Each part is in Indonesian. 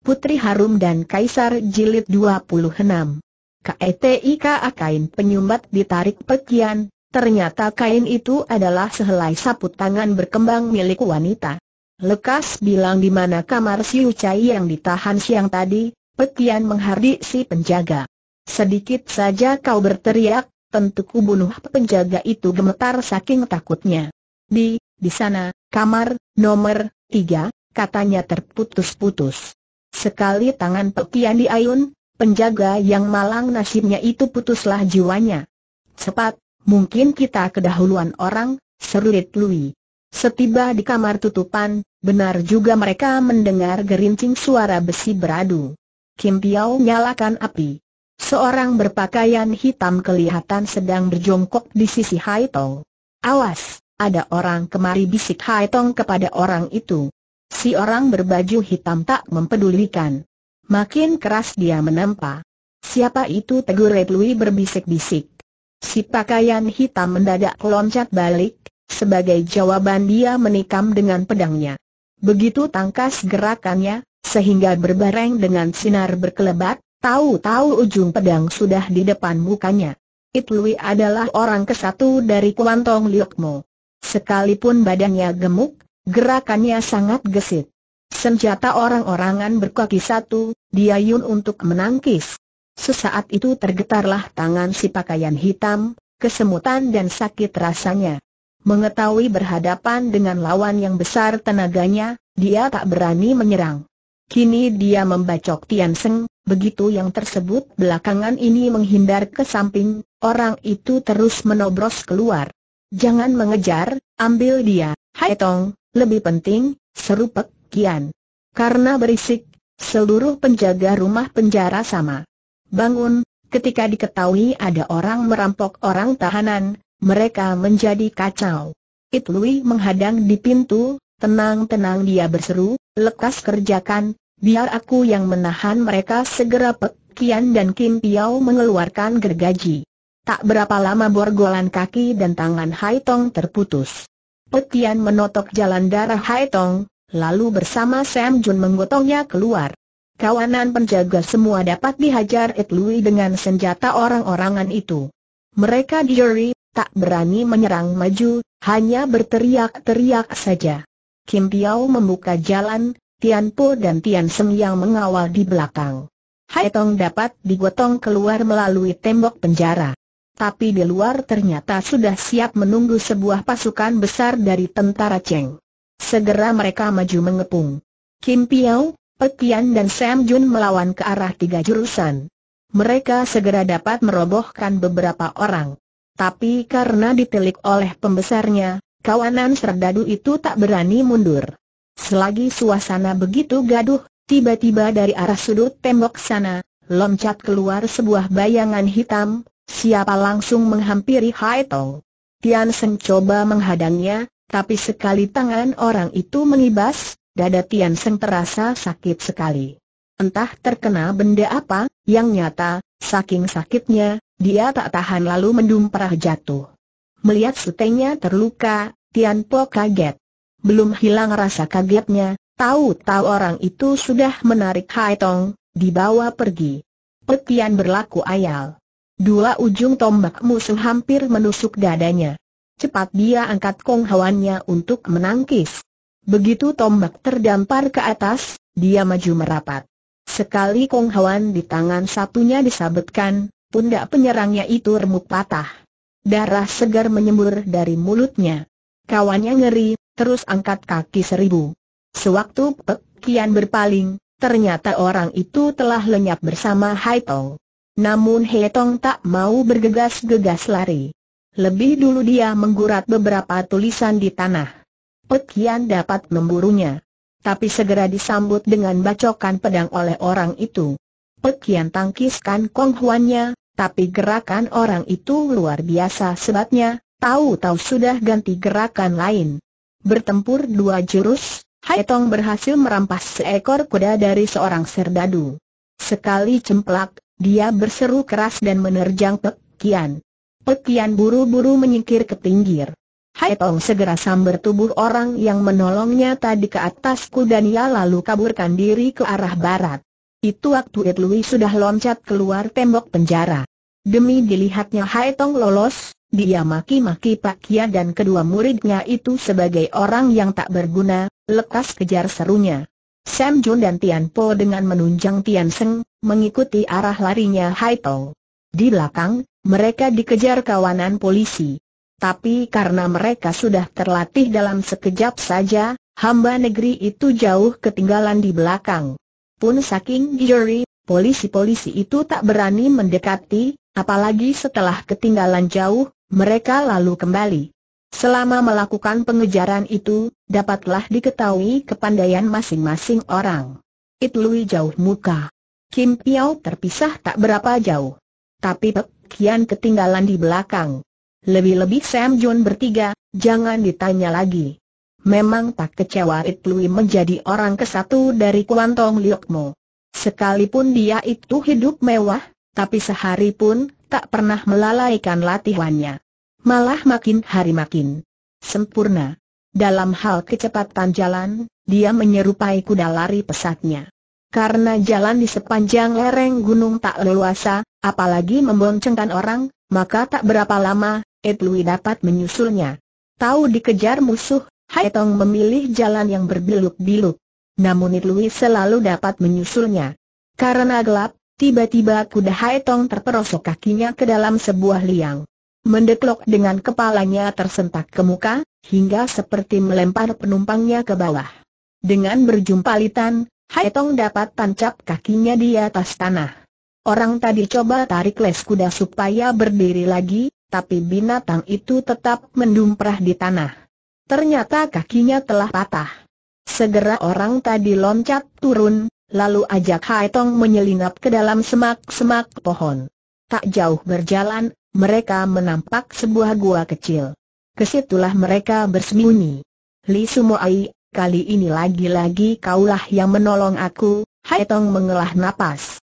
Putri Harum dan Kaisar Jilid 26. KETIKA kain penyumbat ditarik pekian, ternyata kain itu adalah sehelai sapu tangan berkembang milik wanita. Lekas bilang di mana kamar si Ucai yang ditahan siang tadi, pekian menghardik si penjaga. Sedikit saja kau berteriak, tentu kubunuh penjaga itu gemetar saking takutnya. Di, di sana, kamar, nomor, tiga, katanya terputus-putus. Sekali tangan Pekian diayun, penjaga yang malang nasibnya itu putuslah jiwanya. Cepat, mungkin kita kedahuluan orang, seru Lit Lui. Setiba di kamar tutupan, benar juga mereka mendengar gerincing suara besi beradu. Kim Piao nyalakan api. Seorang berpakaian hitam kelihatan sedang berjongkok di sisi Hai Tong. Awas, ada orang kemari bisik Hai Tong kepada orang itu. Si orang berbaju hitam tak mempedulikan. Makin keras dia menempa. Siapa itu Tegur Redlui berbisik-bisik. Si pakaian hitam mendadak loncat balik, sebagai jawaban dia menikam dengan pedangnya. Begitu tangkas gerakannya, sehingga berbareng dengan sinar berkelebat, tahu-tahu ujung pedang sudah di depan mukanya. Itlui adalah orang kesatu dari Kuantong Liokmo. Sekalipun badannya gemuk, Gerakannya sangat gesit. Senjata orang-orangan berkaki satu, diayun untuk menangkis. Sesaat itu tergetarlah tangan si pakaian hitam, kesemutan dan sakit rasanya. Mengetahui berhadapan dengan lawan yang besar tenaganya, dia tak berani menyerang. Kini dia membacok Tian Seng, begitu yang tersebut belakangan ini menghindar ke samping, orang itu terus menobros keluar. Jangan mengejar, ambil dia, Hai Tong, lebih penting, seru Pek Kian. Karena berisik, seluruh penjaga rumah penjara sama. Bangun, ketika diketahui ada orang merampok orang tahanan, mereka menjadi kacau. It Lui menghadang di pintu, tenang-tenang dia berseru, lekas kerjakan, biar aku yang menahan mereka segera Pek Kian dan Kim Piao mengeluarkan gergaji. Tak berapa lama borgolan kaki dan tangan Hai Tong terputus. Petian menotok jalan darah Haitong, lalu bersama Sam Jun menggotongnya keluar. Kawanan penjaga semua dapat dihajar Et Lui dengan senjata orang-orangan itu. Mereka diuri, tak berani menyerang maju, hanya berteriak-teriak saja. Kim Piao membuka jalan, Tian Po dan Tian Seng yang mengawal di belakang. Haitong dapat digotong keluar melalui tembok penjara tapi di luar ternyata sudah siap menunggu sebuah pasukan besar dari tentara Cheng. Segera mereka maju mengepung. Kim Piao, Pekian dan Sam Jun melawan ke arah tiga jurusan. Mereka segera dapat merobohkan beberapa orang. Tapi karena ditilik oleh pembesarnya, kawanan serdadu itu tak berani mundur. Selagi suasana begitu gaduh, tiba-tiba dari arah sudut tembok sana, loncat keluar sebuah bayangan hitam, Siapa langsung menghampiri Hai Tong. Tian Seng coba menghadangnya, tapi sekali tangan orang itu mengibas, dada Tian Seng terasa sakit sekali. Entah terkena benda apa, yang nyata, saking sakitnya, dia tak tahan lalu mendumprah jatuh. Melihat sutenya terluka, Tian Po kaget. Belum hilang rasa kagetnya, tahu-tahu orang itu sudah menarik Hai Tong, dibawa pergi. Petian berlaku ayal. Dua ujung tombak musuh hampir menusuk dadanya. Cepat dia angkat kong hawannya untuk menangkis. Begitu tombak terdampar ke atas, dia maju merapat. Sekali kong hawan di tangan satunya disabetkan, pundak penyerangnya itu remuk patah. Darah segar menyembur dari mulutnya. Kawannya ngeri, terus angkat kaki seribu. Sewaktu pekian berpaling, ternyata orang itu telah lenyap bersama Hai namun Hetong tak mau bergegas-gegas lari. Lebih dulu dia menggurat beberapa tulisan di tanah. Pekian dapat memburunya. Tapi segera disambut dengan bacokan pedang oleh orang itu. Pekian tangkiskan konghuannya, tapi gerakan orang itu luar biasa sebabnya tahu-tahu sudah ganti gerakan lain. Bertempur dua jurus, Haitong berhasil merampas seekor kuda dari seorang serdadu. Sekali cemplak, dia berseru keras dan menerjang Pek Kian. Pek Kian buru-buru menyingkir ke pinggir. Hai Tong segera sambar tubuh orang yang menolongnya tadi ke atas kudanya lalu kaburkan diri ke arah barat. Itu waktu It Lui sudah loncat keluar tembok penjara. Demi dilihatnya Hai Tong lolos, dia maki-maki Pak Kia dan kedua muridnya itu sebagai orang yang tak berguna, lekas kejar serunya. Sam Jun dan Tian Po dengan menunjang Tian Seng, mengikuti arah larinya Haito. Di belakang, mereka dikejar kawanan polisi. Tapi karena mereka sudah terlatih dalam sekejap saja, hamba negeri itu jauh ketinggalan di belakang. Pun saking juri, polisi-polisi itu tak berani mendekati, apalagi setelah ketinggalan jauh, mereka lalu kembali. Selama melakukan pengejaran itu, dapatlah diketahui kepandaian masing-masing orang. Itlui jauh muka. Kim Piao terpisah tak berapa jauh. Tapi Pek Kian ketinggalan di belakang. Lebih-lebih Sam Jun bertiga, jangan ditanya lagi. Memang tak kecewa It Lui menjadi orang kesatu dari Kuantong Liokmo. Sekalipun dia itu hidup mewah, tapi sehari pun tak pernah melalaikan latihannya. Malah makin hari makin sempurna. Dalam hal kecepatan jalan, dia menyerupai kuda lari pesatnya. Karena jalan di sepanjang lereng gunung tak leluasa, apalagi memboncengkan orang, maka tak berapa lama, Etlui dapat menyusulnya. Tahu dikejar musuh, Tong memilih jalan yang berbiluk-biluk. Namun Etlui selalu dapat menyusulnya. Karena gelap, tiba-tiba kuda Tong terperosok kakinya ke dalam sebuah liang. Mendeklok dengan kepalanya tersentak ke muka, hingga seperti melempar penumpangnya ke bawah. Dengan berjumpa litan. Hai dapat tancap kakinya di atas tanah. Orang tadi coba tarik les kuda supaya berdiri lagi, tapi binatang itu tetap mendumprah di tanah. Ternyata kakinya telah patah. Segera orang tadi loncat turun, lalu ajak Haitong menyelinap ke dalam semak-semak pohon. Tak jauh berjalan, mereka menampak sebuah gua kecil. Kesitulah mereka bersembunyi. Li Sumoai, kali ini lagi-lagi kaulah yang menolong aku, Hai Tong mengelah napas.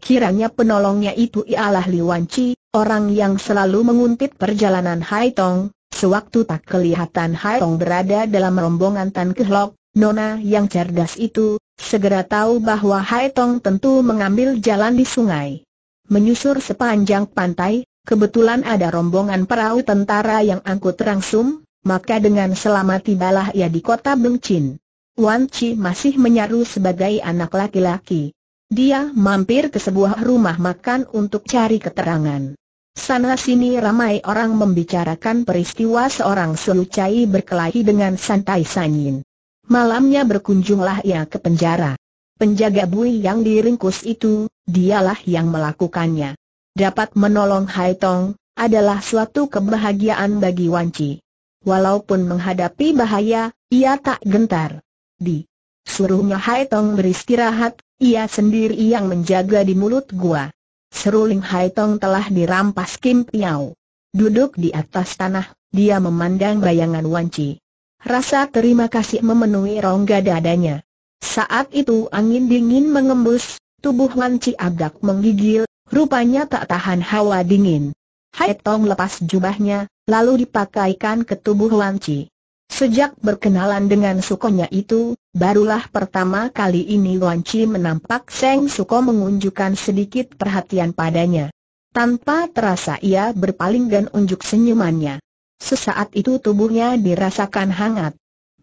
Kiranya penolongnya itu ialah Wan Chi, orang yang selalu menguntit perjalanan Hai Tong, sewaktu tak kelihatan Hai Tong berada dalam rombongan Tan Kehlok, Nona yang cerdas itu, segera tahu bahwa Hai Tong tentu mengambil jalan di sungai. Menyusur sepanjang pantai, kebetulan ada rombongan perahu tentara yang angkut rangsum, maka dengan selamat tibalah ia di kota Bengcin. Wan Chi masih menyaru sebagai anak laki-laki. Dia mampir ke sebuah rumah makan untuk cari keterangan. Sana-sini ramai orang membicarakan peristiwa seorang selucai berkelahi dengan Santai Sanyin. Malamnya berkunjunglah ia ke penjara. Penjaga Bui yang diringkus itu, dialah yang melakukannya. Dapat menolong Hai Tong, adalah suatu kebahagiaan bagi Wan Chi. Walaupun menghadapi bahaya, ia tak gentar. Di suruhnya Hai Tong beristirahat, ia sendiri yang menjaga di mulut gua. Seruling Hai Tong telah dirampas Kim Piao. Duduk di atas tanah, dia memandang bayangan Wanci. Rasa terima kasih memenuhi rongga dadanya. Saat itu angin dingin mengembus, tubuh Wanci agak menggigil, rupanya tak tahan hawa dingin. Hai Tong lepas jubahnya, lalu dipakaikan ke tubuh Wanci. Sejak berkenalan dengan sukonya itu, barulah pertama kali ini Wanci menampak Seng Suko mengunjukkan sedikit perhatian padanya. Tanpa terasa ia berpaling dan unjuk senyumannya. Sesaat itu tubuhnya dirasakan hangat.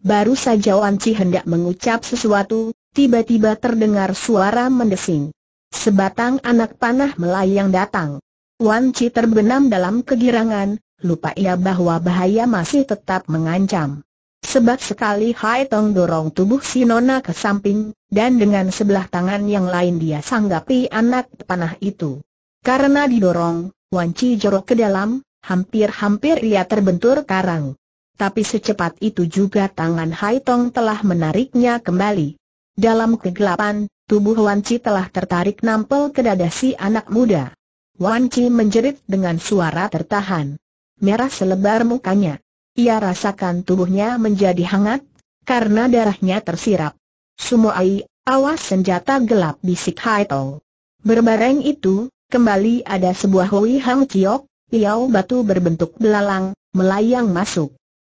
Baru saja Wanci hendak mengucap sesuatu, tiba-tiba terdengar suara mendesing. Sebatang anak panah melayang datang. Wanci terbenam dalam kegirangan, lupa ia bahwa bahaya masih tetap mengancam. Sebab sekali Hai Tong dorong tubuh si Nona ke samping, dan dengan sebelah tangan yang lain dia sanggapi anak panah itu. Karena didorong, Wan Chi jorok ke dalam, hampir-hampir ia terbentur karang. Tapi secepat itu juga tangan Hai Tong telah menariknya kembali. Dalam kegelapan, tubuh Wan Chi telah tertarik nampel ke dada si anak muda. Wan Chi menjerit dengan suara tertahan merah selebar mukanya. Ia rasakan tubuhnya menjadi hangat, karena darahnya tersirap. Sumoai, awas senjata gelap bisik Hai Tong. Berbareng itu, kembali ada sebuah Hui Hang Ciok, piau batu berbentuk belalang, melayang masuk.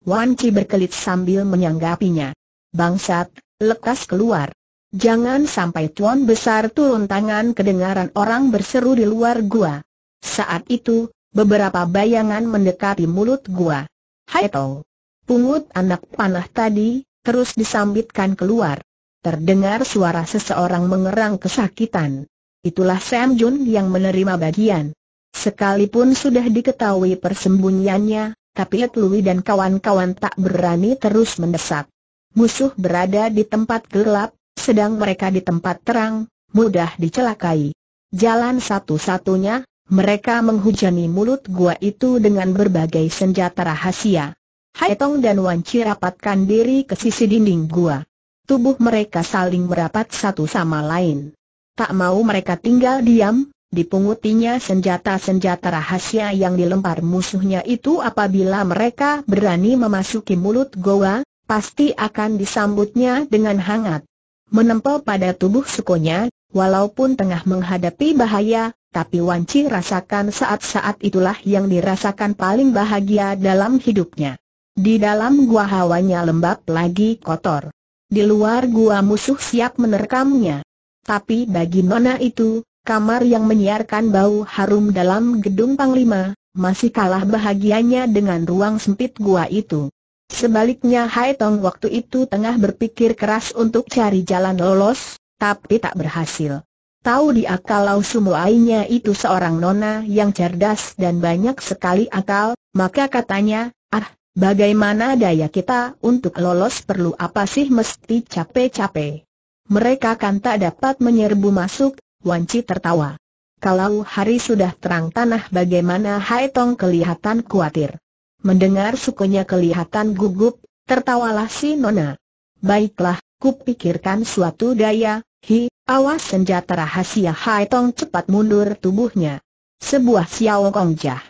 Wan Chi berkelit sambil menyanggapinya. Bangsat, lekas keluar. Jangan sampai tuan besar turun tangan kedengaran orang berseru di luar gua. Saat itu, Beberapa bayangan mendekati mulut gua. Hai Tong! Pungut anak panah tadi, terus disambitkan keluar. Terdengar suara seseorang mengerang kesakitan. Itulah Sam Jun yang menerima bagian. Sekalipun sudah diketahui persembunyiannya, tapi Lui dan kawan-kawan tak berani terus mendesak. Musuh berada di tempat gelap, sedang mereka di tempat terang, mudah dicelakai. Jalan satu-satunya mereka menghujani mulut gua itu dengan berbagai senjata rahasia. Hai Tong dan Wan Chi rapatkan diri ke sisi dinding gua. Tubuh mereka saling merapat satu sama lain. Tak mau mereka tinggal diam, dipungutinya senjata-senjata rahasia yang dilempar musuhnya itu apabila mereka berani memasuki mulut gua, pasti akan disambutnya dengan hangat. Menempel pada tubuh sukunya, walaupun tengah menghadapi bahaya, tapi Wan Chi rasakan saat-saat itulah yang dirasakan paling bahagia dalam hidupnya. Di dalam gua hawanya lembab lagi kotor. Di luar gua musuh siap menerkamnya. Tapi bagi nona itu, kamar yang menyiarkan bau harum dalam gedung Panglima, masih kalah bahagianya dengan ruang sempit gua itu. Sebaliknya Hai Tong waktu itu tengah berpikir keras untuk cari jalan lolos, tapi tak berhasil. Tahu dia kalau sumuainya itu seorang nona yang cerdas dan banyak sekali akal, maka katanya, ah, bagaimana daya kita untuk lolos perlu apa sih mesti capek-capek. Mereka kan tak dapat menyerbu masuk, Wanci tertawa. Kalau hari sudah terang tanah bagaimana Hai Tong kelihatan khawatir. Mendengar sukunya kelihatan gugup, tertawalah si Nona. Baiklah, kupikirkan suatu daya, hi, Awas senjata rahasia Hai Tong cepat mundur tubuhnya. Sebuah Xiao Kong Jah.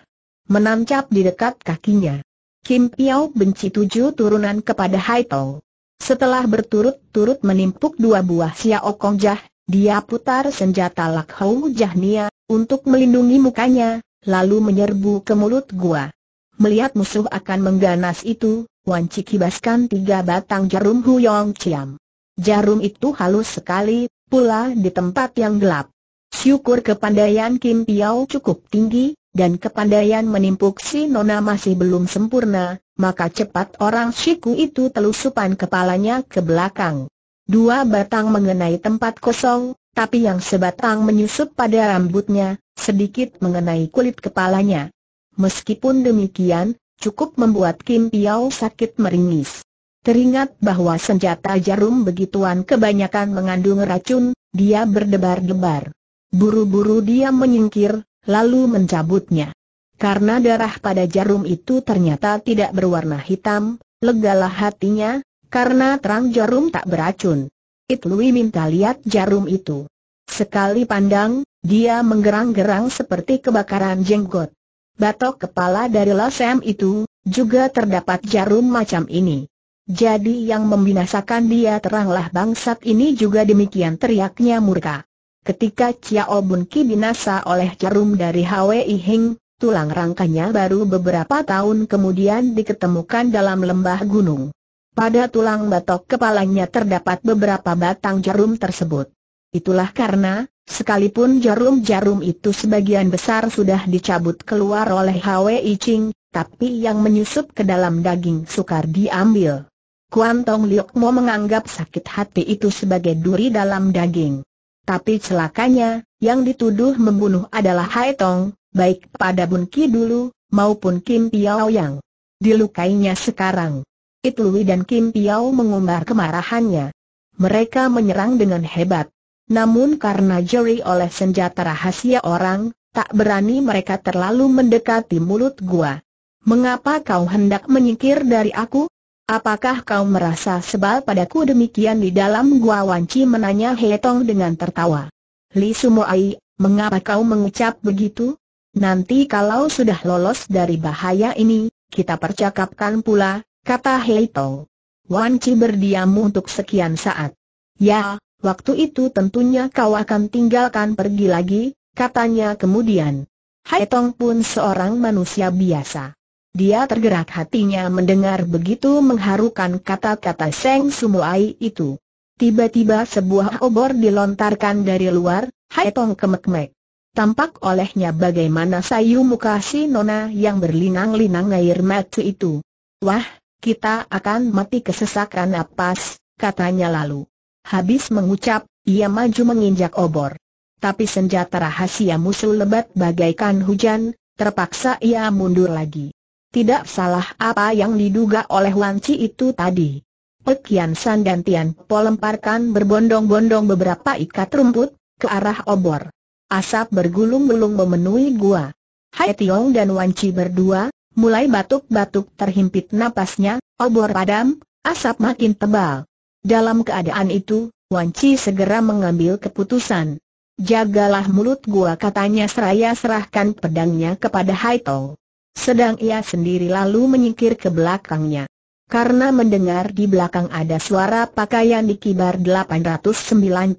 Menancap di dekat kakinya. Kim Piao benci tujuh turunan kepada Hai Tong. Setelah berturut-turut menimpuk dua buah Xiao Kong Jah, dia putar senjata Lak Hou Jahnia, untuk melindungi mukanya, lalu menyerbu ke mulut gua. Melihat musuh akan mengganas itu, Wan Chi kibaskan tiga batang jarum Hu Yong Chiam. Jarum itu halus sekali, pula di tempat yang gelap. Syukur kepandaian Kim Piao cukup tinggi, dan kepandaian menimpuk si Nona masih belum sempurna, maka cepat orang Shiku itu telusupan kepalanya ke belakang. Dua batang mengenai tempat kosong, tapi yang sebatang menyusup pada rambutnya, sedikit mengenai kulit kepalanya. Meskipun demikian, cukup membuat Kim Piao sakit meringis. Teringat bahwa senjata jarum begituan kebanyakan mengandung racun, dia berdebar-debar. Buru-buru dia menyingkir, lalu mencabutnya. Karena darah pada jarum itu ternyata tidak berwarna hitam, legalah hatinya, karena terang jarum tak beracun. It Lui minta lihat jarum itu. Sekali pandang, dia menggerang-gerang seperti kebakaran jenggot. Batok kepala dari Lasem itu, juga terdapat jarum macam ini. Jadi yang membinasakan dia teranglah bangsat ini juga demikian teriaknya murka. Ketika Chiao Bun Ki binasa oleh jarum dari Hwi Hing, tulang rangkanya baru beberapa tahun kemudian diketemukan dalam lembah gunung. Pada tulang batok kepalanya terdapat beberapa batang jarum tersebut. Itulah karena, sekalipun jarum-jarum itu sebagian besar sudah dicabut keluar oleh Hwi Ching, tapi yang menyusup ke dalam daging sukar diambil. Kuan Tong Liok Mo menganggap sakit hati itu sebagai duri dalam daging. Tapi celakanya, yang dituduh membunuh adalah Hai Tong, baik pada Bun Ki dulu, maupun Kim Piao Yang. Dilukainya sekarang. It Lui dan Kim Piao mengumbar kemarahannya. Mereka menyerang dengan hebat. Namun karena jeri oleh senjata rahasia orang, tak berani mereka terlalu mendekati mulut gua. Mengapa kau hendak menyingkir dari aku? Apakah kau merasa sebal padaku demikian di dalam gua wanci menanya Tong dengan tertawa. Li Sumoai, mengapa kau mengucap begitu? Nanti kalau sudah lolos dari bahaya ini, kita percakapkan pula, kata Hetong. Wanci berdiam untuk sekian saat. Ya, waktu itu tentunya kau akan tinggalkan pergi lagi, katanya kemudian. Tong pun seorang manusia biasa. Dia tergerak hatinya mendengar begitu mengharukan kata-kata Seng Sumuai itu. Tiba-tiba sebuah obor dilontarkan dari luar, hai tong kemek-mek. Tampak olehnya bagaimana sayu muka si nona yang berlinang-linang air mata itu. Wah, kita akan mati kesesakan napas, katanya lalu. Habis mengucap, ia maju menginjak obor. Tapi senjata rahasia musuh lebat bagaikan hujan, terpaksa ia mundur lagi. Tidak salah apa yang diduga oleh Wanci itu tadi. Pekian San dan Tian Po lemparkan berbondong-bondong beberapa ikat rumput, ke arah obor. Asap bergulung-gulung memenuhi gua. Hai Tiong dan Wanci berdua, mulai batuk-batuk terhimpit napasnya, obor padam, asap makin tebal. Dalam keadaan itu, Wanci segera mengambil keputusan. Jagalah mulut gua katanya seraya serahkan pedangnya kepada Hai Tong. Sedang ia sendiri lalu menyingkir ke belakangnya. Karena mendengar di belakang ada suara pakaian di kibar 894.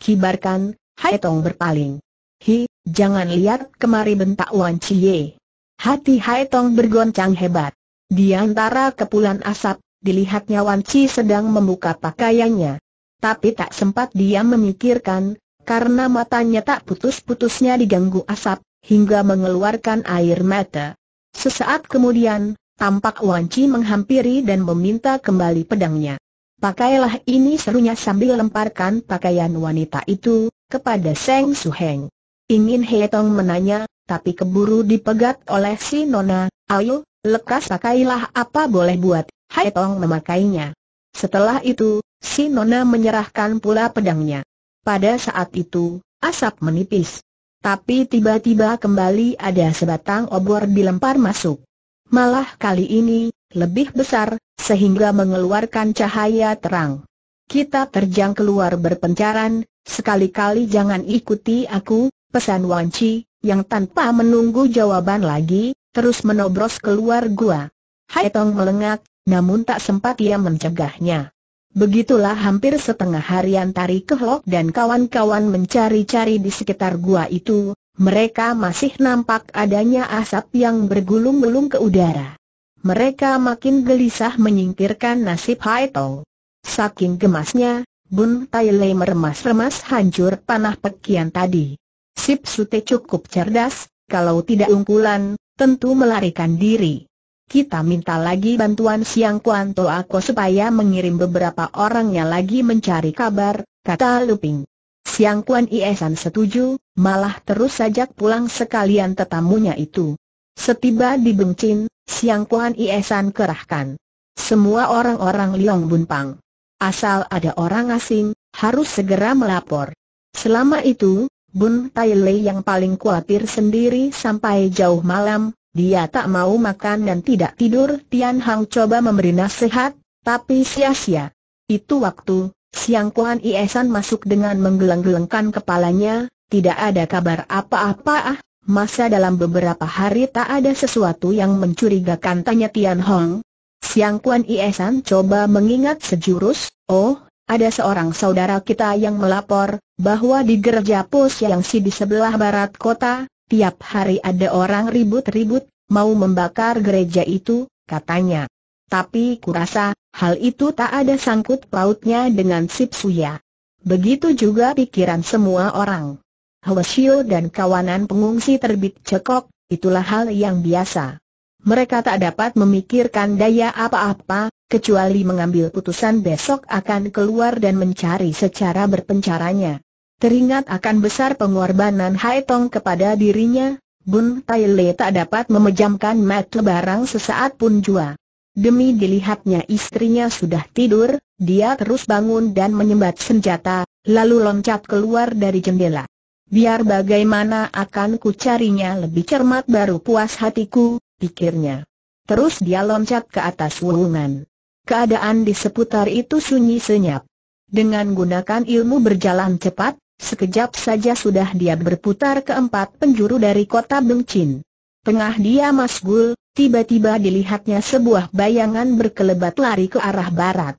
Kibarkan, Hai Tong berpaling. Hi, jangan lihat kemari bentak Wan Cie. Hati Hai Tong bergoncang hebat. Di antara kepulan asap, dilihatnya Wan Cie sedang membuka pakaiannya. Tapi tak sempat dia memikirkan, karena matanya tak putus-putusnya diganggu asap, hingga mengeluarkan air mata. Sesaat kemudian, tampak Wan Chi menghampiri dan meminta kembali pedangnya. Pakailah ini serunya sambil lemparkan pakaian wanita itu, kepada Seng Su Heng. Ingin Tong menanya, tapi keburu dipegat oleh si Nona, ayo, lekas pakailah apa boleh buat, Tong memakainya. Setelah itu, si Nona menyerahkan pula pedangnya. Pada saat itu, asap menipis. Tapi tiba-tiba kembali ada sebatang obor dilempar masuk. Malah kali ini, lebih besar, sehingga mengeluarkan cahaya terang. Kita terjang keluar berpencaran, sekali-kali jangan ikuti aku, pesan Wanci, yang tanpa menunggu jawaban lagi, terus menobros keluar gua. Hai Tong melengak, namun tak sempat ia mencegahnya. Begitulah hampir setengah harian Tari Kehlok dan kawan-kawan mencari-cari di sekitar gua itu, mereka masih nampak adanya asap yang bergulung-gulung ke udara. Mereka makin gelisah menyingkirkan nasib Haito. Saking gemasnya, Bun Tai Lei meremas-remas hancur panah pekian tadi. Sip Sute cukup cerdas, kalau tidak ungkulan, tentu melarikan diri kita minta lagi bantuan Siang Kuan To supaya mengirim beberapa orangnya lagi mencari kabar, kata Luping. Siang Kuan Iesan setuju, malah terus sajak pulang sekalian tetamunya itu. Setiba di Bengcin, Siang Kuan Iesan kerahkan. Semua orang-orang Liong Bunpang. Asal ada orang asing, harus segera melapor. Selama itu, Bun Tai Lei yang paling khawatir sendiri sampai jauh malam, dia tak mau makan dan tidak tidur Tian Hang coba memberi nasihat, tapi sia-sia. Itu waktu, Siang Kuan Iesan masuk dengan menggeleng-gelengkan kepalanya, tidak ada kabar apa-apa ah, masa dalam beberapa hari tak ada sesuatu yang mencurigakan tanya Tian Hong. Siang Kuan Iesan coba mengingat sejurus, oh, ada seorang saudara kita yang melapor, bahwa di gereja pos yang si di sebelah barat kota, Tiap hari ada orang ribut-ribut, mau membakar gereja itu, katanya. Tapi kurasa, hal itu tak ada sangkut pautnya dengan Sip Suya. Begitu juga pikiran semua orang. Hwasyo dan kawanan pengungsi terbit cekok, itulah hal yang biasa. Mereka tak dapat memikirkan daya apa-apa, kecuali mengambil putusan besok akan keluar dan mencari secara berpencaranya. Teringat akan besar pengorbanan Hai Tong kepada dirinya, Bun Tai Le tak dapat memejamkan mata barang sesaat pun jua. Demi dilihatnya istrinya sudah tidur, dia terus bangun dan menyembat senjata, lalu loncat keluar dari jendela. Biar bagaimana akan ku carinya lebih cermat baru puas hatiku, pikirnya. Terus dia loncat ke atas wungan. Keadaan di seputar itu sunyi senyap. Dengan gunakan ilmu berjalan cepat, Sekejap saja sudah dia berputar ke empat penjuru dari kota Bengcin. Tengah dia masgul, tiba-tiba dilihatnya sebuah bayangan berkelebat lari ke arah barat.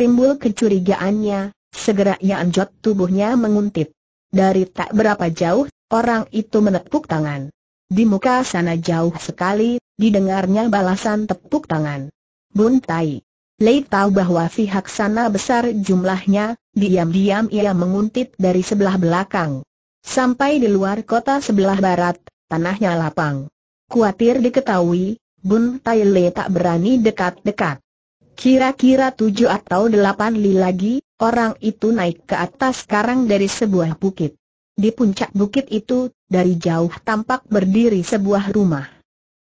Timbul kecurigaannya, segera ia anjot tubuhnya menguntit. Dari tak berapa jauh, orang itu menepuk tangan. Di muka sana jauh sekali, didengarnya balasan tepuk tangan. Buntai. Lei tahu bahwa pihak sana besar jumlahnya, diam-diam ia menguntit dari sebelah belakang. Sampai di luar kota sebelah barat, tanahnya lapang. Kuatir diketahui, Bun Tai Le tak berani dekat-dekat. Kira-kira tujuh atau delapan li lagi, orang itu naik ke atas karang dari sebuah bukit. Di puncak bukit itu, dari jauh tampak berdiri sebuah rumah.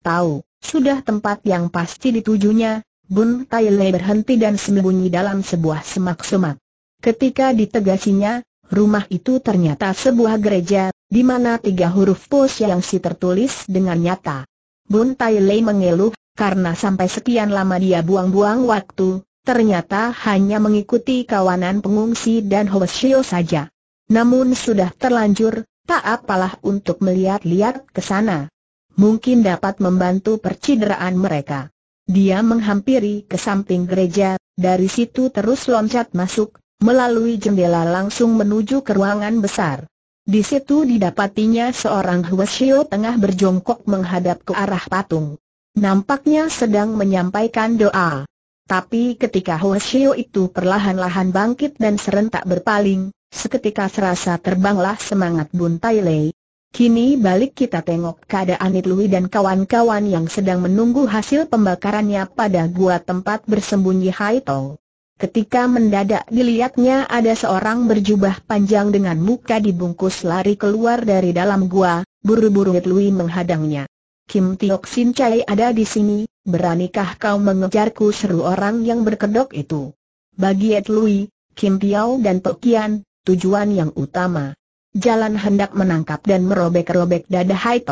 Tahu, sudah tempat yang pasti ditujunya, Bun Tai Le berhenti dan sembunyi dalam sebuah semak-semak. Ketika ditegasinya, rumah itu ternyata sebuah gereja, di mana tiga huruf pos yang si tertulis dengan nyata. Bun Tai Le mengeluh, karena sampai sekian lama dia buang-buang waktu, ternyata hanya mengikuti kawanan pengungsi dan Hoesio saja. Namun sudah terlanjur, tak apalah untuk melihat-lihat ke sana. Mungkin dapat membantu percideraan mereka. Dia menghampiri ke samping gereja, dari situ terus loncat masuk, melalui jendela langsung menuju ke ruangan besar. Di situ didapatinya seorang Huasio tengah berjongkok menghadap ke arah patung. Nampaknya sedang menyampaikan doa. Tapi ketika Huasio itu perlahan-lahan bangkit dan serentak berpaling, seketika serasa terbanglah semangat Bun Tai Lei, Kini balik kita tengok keadaan Itlui dan kawan-kawan yang sedang menunggu hasil pembakarannya pada gua tempat bersembunyi Haitong. Ketika mendadak dilihatnya ada seorang berjubah panjang dengan muka dibungkus lari keluar dari dalam gua, buru-buru Itlui menghadangnya. Kim Tiok Sin Chai ada di sini, beranikah kau mengejarku seru orang yang berkedok itu? Bagi Itlui, Kim Tiao dan Pekian, tujuan yang utama jalan hendak menangkap dan merobek-robek dada Hai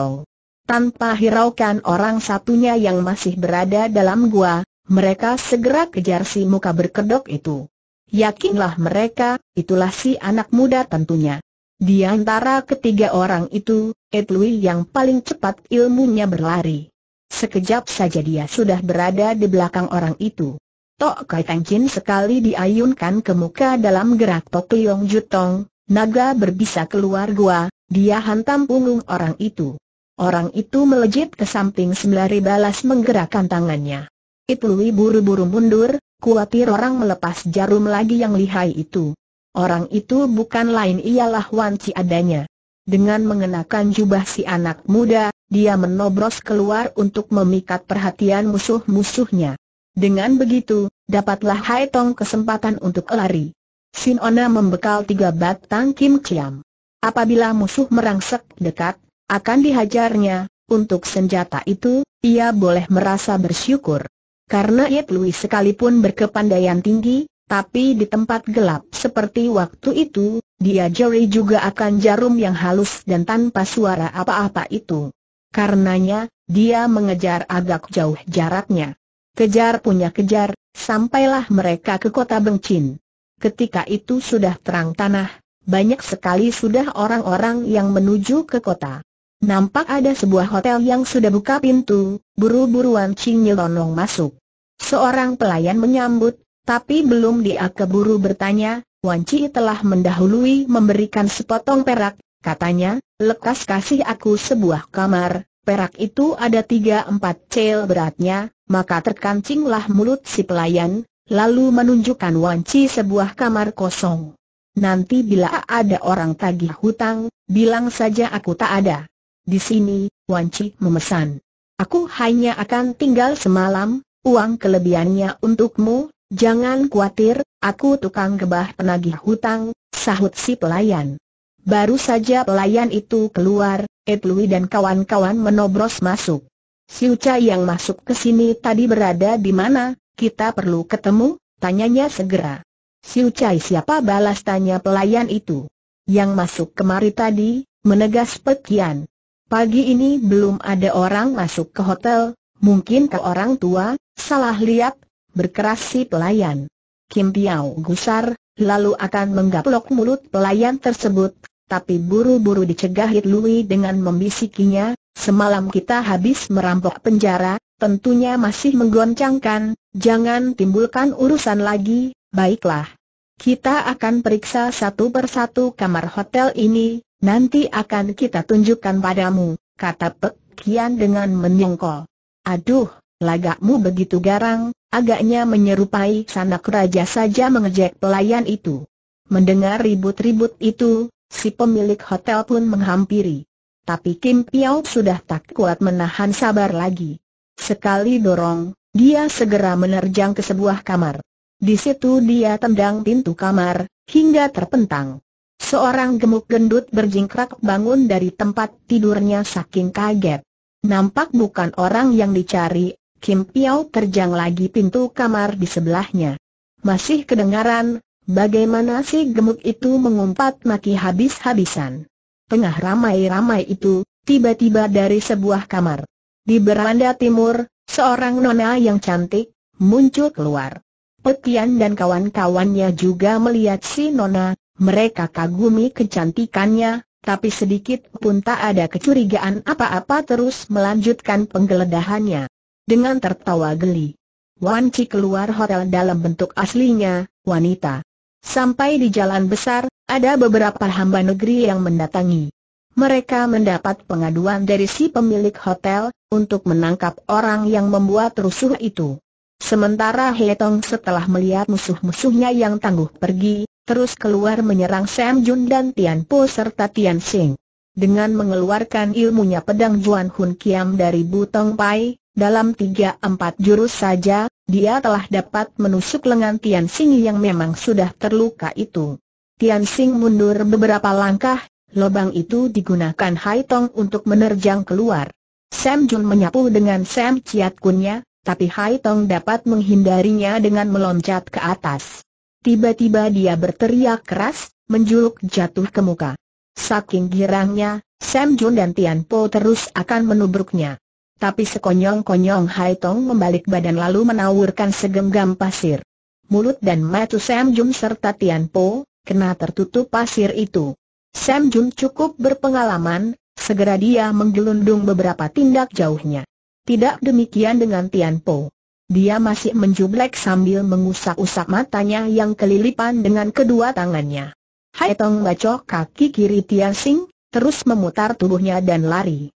Tanpa hiraukan orang satunya yang masih berada dalam gua, mereka segera kejar si muka berkedok itu. Yakinlah mereka, itulah si anak muda tentunya. Di antara ketiga orang itu, Etlui yang paling cepat ilmunya berlari. Sekejap saja dia sudah berada di belakang orang itu. Tok Kai Teng sekali diayunkan ke muka dalam gerak Tok Liong Jutong, Naga berbisa keluar gua, dia hantam punggung orang itu. Orang itu melejit ke samping sembari balas menggerakkan tangannya. Itlui buru-buru mundur, kuatir orang melepas jarum lagi yang lihai itu. Orang itu bukan lain ialah Wan adanya. Dengan mengenakan jubah si anak muda, dia menobros keluar untuk memikat perhatian musuh-musuhnya. Dengan begitu, dapatlah Hai Tong kesempatan untuk lari. Shin Ona membekal tiga batang Kim Chiam. Apabila musuh merangsek dekat, akan dihajarnya, untuk senjata itu, ia boleh merasa bersyukur. Karena Yet Lui sekalipun berkepandaian tinggi, tapi di tempat gelap seperti waktu itu, dia jari juga akan jarum yang halus dan tanpa suara apa-apa itu. Karenanya, dia mengejar agak jauh jaraknya. Kejar punya kejar, sampailah mereka ke kota Bengcin. Ketika itu sudah terang tanah, banyak sekali sudah orang-orang yang menuju ke kota. Nampak ada sebuah hotel yang sudah buka pintu, buru-buruan Ching Nyelonong masuk. Seorang pelayan menyambut, tapi belum dia keburu bertanya, Wanci telah mendahului memberikan sepotong perak, katanya, lekas kasih aku sebuah kamar, perak itu ada tiga empat cel beratnya, maka terkancinglah mulut si pelayan, lalu menunjukkan Wanci sebuah kamar kosong. Nanti bila ada orang tagih hutang, bilang saja aku tak ada. Di sini, Wanci memesan. Aku hanya akan tinggal semalam, uang kelebihannya untukmu, jangan khawatir, aku tukang gebah penagih hutang, sahut si pelayan. Baru saja pelayan itu keluar, Etlui dan kawan-kawan menobros masuk. Si Uca yang masuk ke sini tadi berada di mana? Kita perlu ketemu, tanyanya segera. Siu Chai siapa balas tanya pelayan itu. Yang masuk kemari tadi, menegas Pekian. Pagi ini belum ada orang masuk ke hotel, mungkin ke orang tua, salah lihat, berkeras si pelayan. Kim Piao gusar, lalu akan menggaplok mulut pelayan tersebut, tapi buru-buru dicegah Hit Lui dengan membisikinya, semalam kita habis merampok penjara, tentunya masih menggoncangkan, jangan timbulkan urusan lagi, baiklah. Kita akan periksa satu persatu kamar hotel ini, nanti akan kita tunjukkan padamu, kata Pek Kian dengan menyongkol. Aduh, lagakmu begitu garang, agaknya menyerupai sanak raja saja mengejek pelayan itu. Mendengar ribut-ribut itu, si pemilik hotel pun menghampiri. Tapi Kim Piao sudah tak kuat menahan sabar lagi. Sekali dorong, dia segera menerjang ke sebuah kamar. Di situ dia tendang pintu kamar, hingga terpentang. Seorang gemuk gendut berjingkrak bangun dari tempat tidurnya saking kaget. Nampak bukan orang yang dicari, Kim Piao terjang lagi pintu kamar di sebelahnya. Masih kedengaran, bagaimana si gemuk itu mengumpat maki habis-habisan. Tengah ramai-ramai itu, tiba-tiba dari sebuah kamar di beranda timur, seorang nona yang cantik, muncul keluar. Petian dan kawan-kawannya juga melihat si nona, mereka kagumi kecantikannya, tapi sedikit pun tak ada kecurigaan apa-apa terus melanjutkan penggeledahannya. Dengan tertawa geli, Wan Chi keluar hotel dalam bentuk aslinya, wanita. Sampai di jalan besar, ada beberapa hamba negeri yang mendatangi. Mereka mendapat pengaduan dari si pemilik hotel, untuk menangkap orang yang membuat rusuh itu. Sementara Tong setelah melihat musuh-musuhnya yang tangguh pergi, terus keluar menyerang Sam Jun dan Tian Po serta Tian Sing. Dengan mengeluarkan ilmunya pedang Juan Hun Kiam dari Butong Pai, dalam tiga empat jurus saja, dia telah dapat menusuk lengan Tian Sing yang memang sudah terluka itu. Tian Sing mundur beberapa langkah, lubang itu digunakan Hai Tong untuk menerjang keluar. Sam Jun menyapu dengan Sam Chiat Kunnya, tapi Hai Tong dapat menghindarinya dengan meloncat ke atas. Tiba-tiba dia berteriak keras, menjuluk jatuh ke muka. Saking girangnya, Sam Jun dan Tian Po terus akan menubruknya. Tapi sekonyong-konyong Hai Tong membalik badan lalu menawurkan segenggam pasir. Mulut dan mata Sam Jun serta Tian Po, kena tertutup pasir itu. Sam Jun cukup berpengalaman, Segera dia menggelundung beberapa tindak jauhnya. Tidak demikian dengan Tian Po. Dia masih menjublek sambil mengusap-usap matanya yang kelilipan dengan kedua tangannya. Hai Tong bacok kaki kiri Tian Sing, terus memutar tubuhnya dan lari.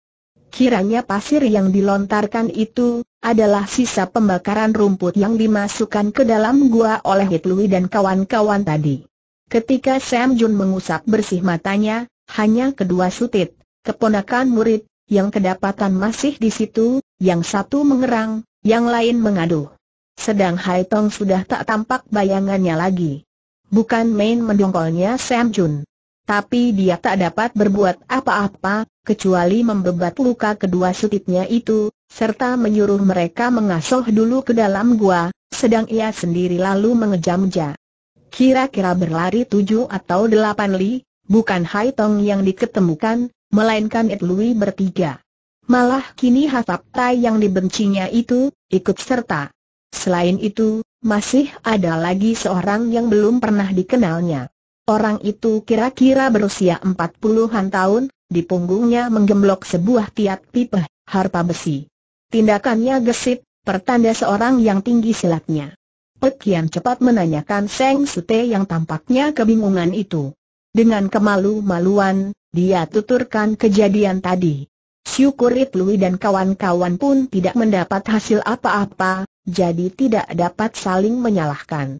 Kiranya pasir yang dilontarkan itu adalah sisa pembakaran rumput yang dimasukkan ke dalam gua oleh Hitlui dan kawan-kawan tadi. Ketika Sam Jun mengusap bersih matanya, hanya kedua sutit keponakan murid, yang kedapatan masih di situ, yang satu mengerang, yang lain mengaduh. Sedang Hai Tong sudah tak tampak bayangannya lagi. Bukan main mendongkolnya Sam Jun. Tapi dia tak dapat berbuat apa-apa, kecuali membebat luka kedua sutitnya itu, serta menyuruh mereka mengasuh dulu ke dalam gua, sedang ia sendiri lalu mengejam-ja. Kira-kira berlari tujuh atau delapan li, bukan Hai Tong yang diketemukan, melainkan Ed Lui bertiga. Malah kini Tai yang dibencinya itu, ikut serta. Selain itu, masih ada lagi seorang yang belum pernah dikenalnya. Orang itu kira-kira berusia empat puluhan tahun, di punggungnya menggemblok sebuah tiat pipa, harpa besi. Tindakannya gesit, pertanda seorang yang tinggi silatnya. Pekian cepat menanyakan Seng Sute yang tampaknya kebingungan itu. Dengan kemalu-maluan, dia tuturkan kejadian tadi. Syukurit Lui dan kawan-kawan pun tidak mendapat hasil apa-apa, jadi tidak dapat saling menyalahkan.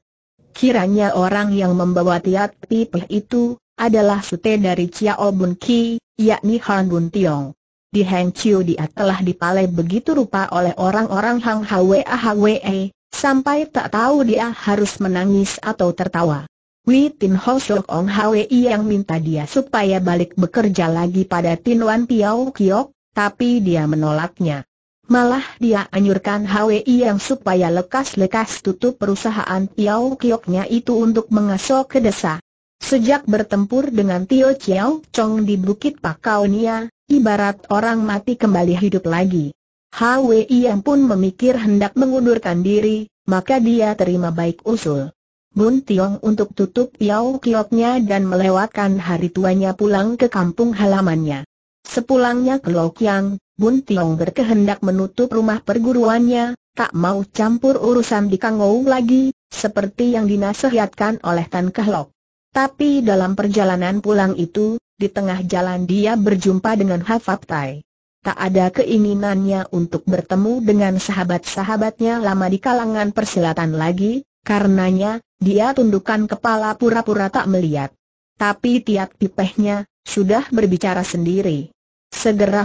Kiranya orang yang membawa tiat pipih itu, adalah sute dari Chiao Bun Ki, yakni Han Bun Tiong. Di Heng Chiu dia telah dipalai begitu rupa oleh orang-orang Hang Hwa Hwe, sampai tak tahu dia harus menangis atau tertawa. Wei Tin Ho Sok Ong Hwi yang minta dia supaya balik bekerja lagi pada Tin Wan Piao Kiok, tapi dia menolaknya. Malah dia anjurkan Hwi yang supaya lekas-lekas tutup perusahaan Piao Kioknya itu untuk mengasok ke desa. Sejak bertempur dengan Tio Chiao Chong di Bukit Nia, ibarat orang mati kembali hidup lagi. Hwi yang pun memikir hendak mengundurkan diri, maka dia terima baik usul. Bun Tiong untuk tutup yau kioknya dan melewatkan hari tuanya pulang ke kampung halamannya. Sepulangnya ke Lokyang, Bun Tiong berkehendak menutup rumah perguruannya, tak mau campur urusan di Kangou lagi, seperti yang dinasihatkan oleh Tan Kehlok. Tapi dalam perjalanan pulang itu, di tengah jalan dia berjumpa dengan Hafab Tai. Tak ada keinginannya untuk bertemu dengan sahabat-sahabatnya lama di kalangan persilatan lagi, Karenanya, dia tundukkan kepala pura-pura tak melihat. Tapi tiap pipehnya, sudah berbicara sendiri. Segera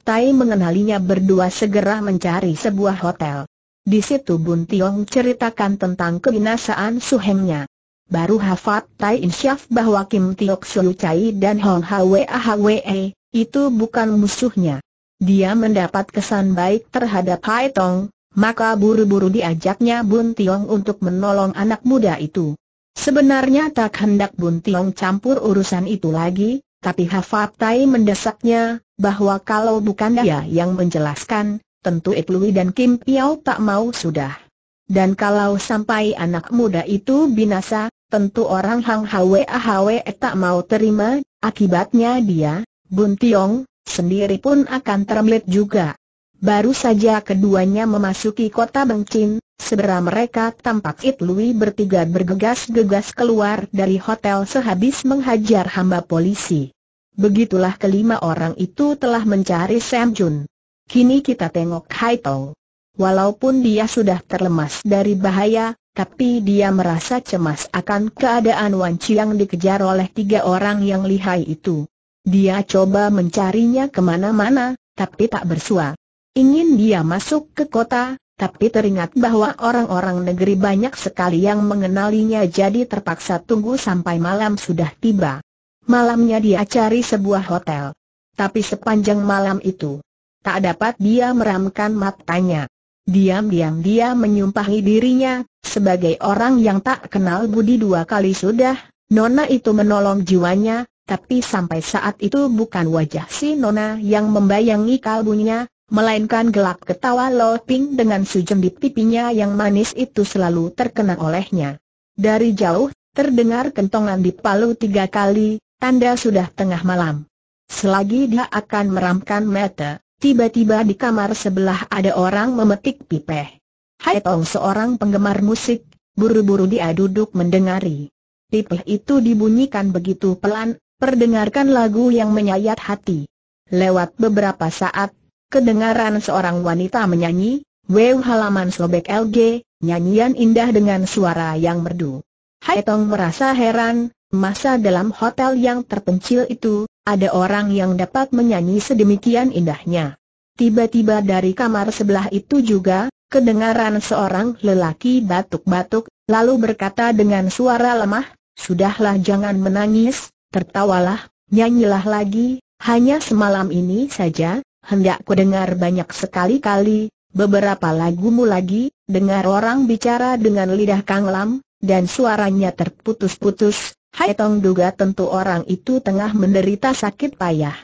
Tai mengenalinya berdua segera mencari sebuah hotel. Di situ Bun Tiong ceritakan tentang kebinasaan Suhengnya. Baru Hafat Tai insyaf bahwa Kim Tiok Sulu Chai dan Hong Hwe Ahwe, e, itu bukan musuhnya. Dia mendapat kesan baik terhadap Hai Tong, maka buru-buru diajaknya Bun Tiong untuk menolong anak muda itu. Sebenarnya tak hendak Bun Tiong campur urusan itu lagi, tapi Hafat Tai mendesaknya, bahwa kalau bukan dia yang menjelaskan, tentu Lui dan Kim Piao tak mau sudah. Dan kalau sampai anak muda itu binasa, tentu orang Hang Hwe Ahwe tak mau terima, akibatnya dia, Bun Tiong, sendiri pun akan termelit juga. Baru saja keduanya memasuki kota Bengcin, seberang mereka tampak It Lui bertiga bergegas-gegas keluar dari hotel sehabis menghajar hamba polisi. Begitulah kelima orang itu telah mencari Sam Jun. Kini kita tengok Hai Tong. Walaupun dia sudah terlemas dari bahaya, tapi dia merasa cemas akan keadaan Wan Chiang dikejar oleh tiga orang yang lihai itu. Dia coba mencarinya kemana-mana, tapi tak bersuara. Ingin dia masuk ke kota, tapi teringat bahwa orang-orang negeri banyak sekali yang mengenalinya jadi terpaksa tunggu sampai malam sudah tiba. Malamnya dia cari sebuah hotel. Tapi sepanjang malam itu, tak dapat dia meramkan matanya. Diam-diam dia menyumpahi dirinya, sebagai orang yang tak kenal budi dua kali sudah, Nona itu menolong jiwanya, tapi sampai saat itu bukan wajah si Nona yang membayangi kalbunya, melainkan gelak ketawa Lo Ping dengan sujem di pipinya yang manis itu selalu terkena olehnya. Dari jauh, terdengar kentongan di palu tiga kali, tanda sudah tengah malam. Selagi dia akan meramkan mata, tiba-tiba di kamar sebelah ada orang memetik pipeh. Hai Tong seorang penggemar musik, buru-buru dia duduk mendengari. Pipeh itu dibunyikan begitu pelan, perdengarkan lagu yang menyayat hati. Lewat beberapa saat, kedengaran seorang wanita menyanyi, Wew halaman sobek LG, nyanyian indah dengan suara yang merdu. Hai Tong merasa heran, masa dalam hotel yang terpencil itu, ada orang yang dapat menyanyi sedemikian indahnya. Tiba-tiba dari kamar sebelah itu juga, kedengaran seorang lelaki batuk-batuk, lalu berkata dengan suara lemah, Sudahlah jangan menangis, tertawalah, nyanyilah lagi, hanya semalam ini saja, hendak ku dengar banyak sekali kali, beberapa lagumu lagi, dengar orang bicara dengan lidah Kang Lam, dan suaranya terputus-putus, Hai Tong duga tentu orang itu tengah menderita sakit payah.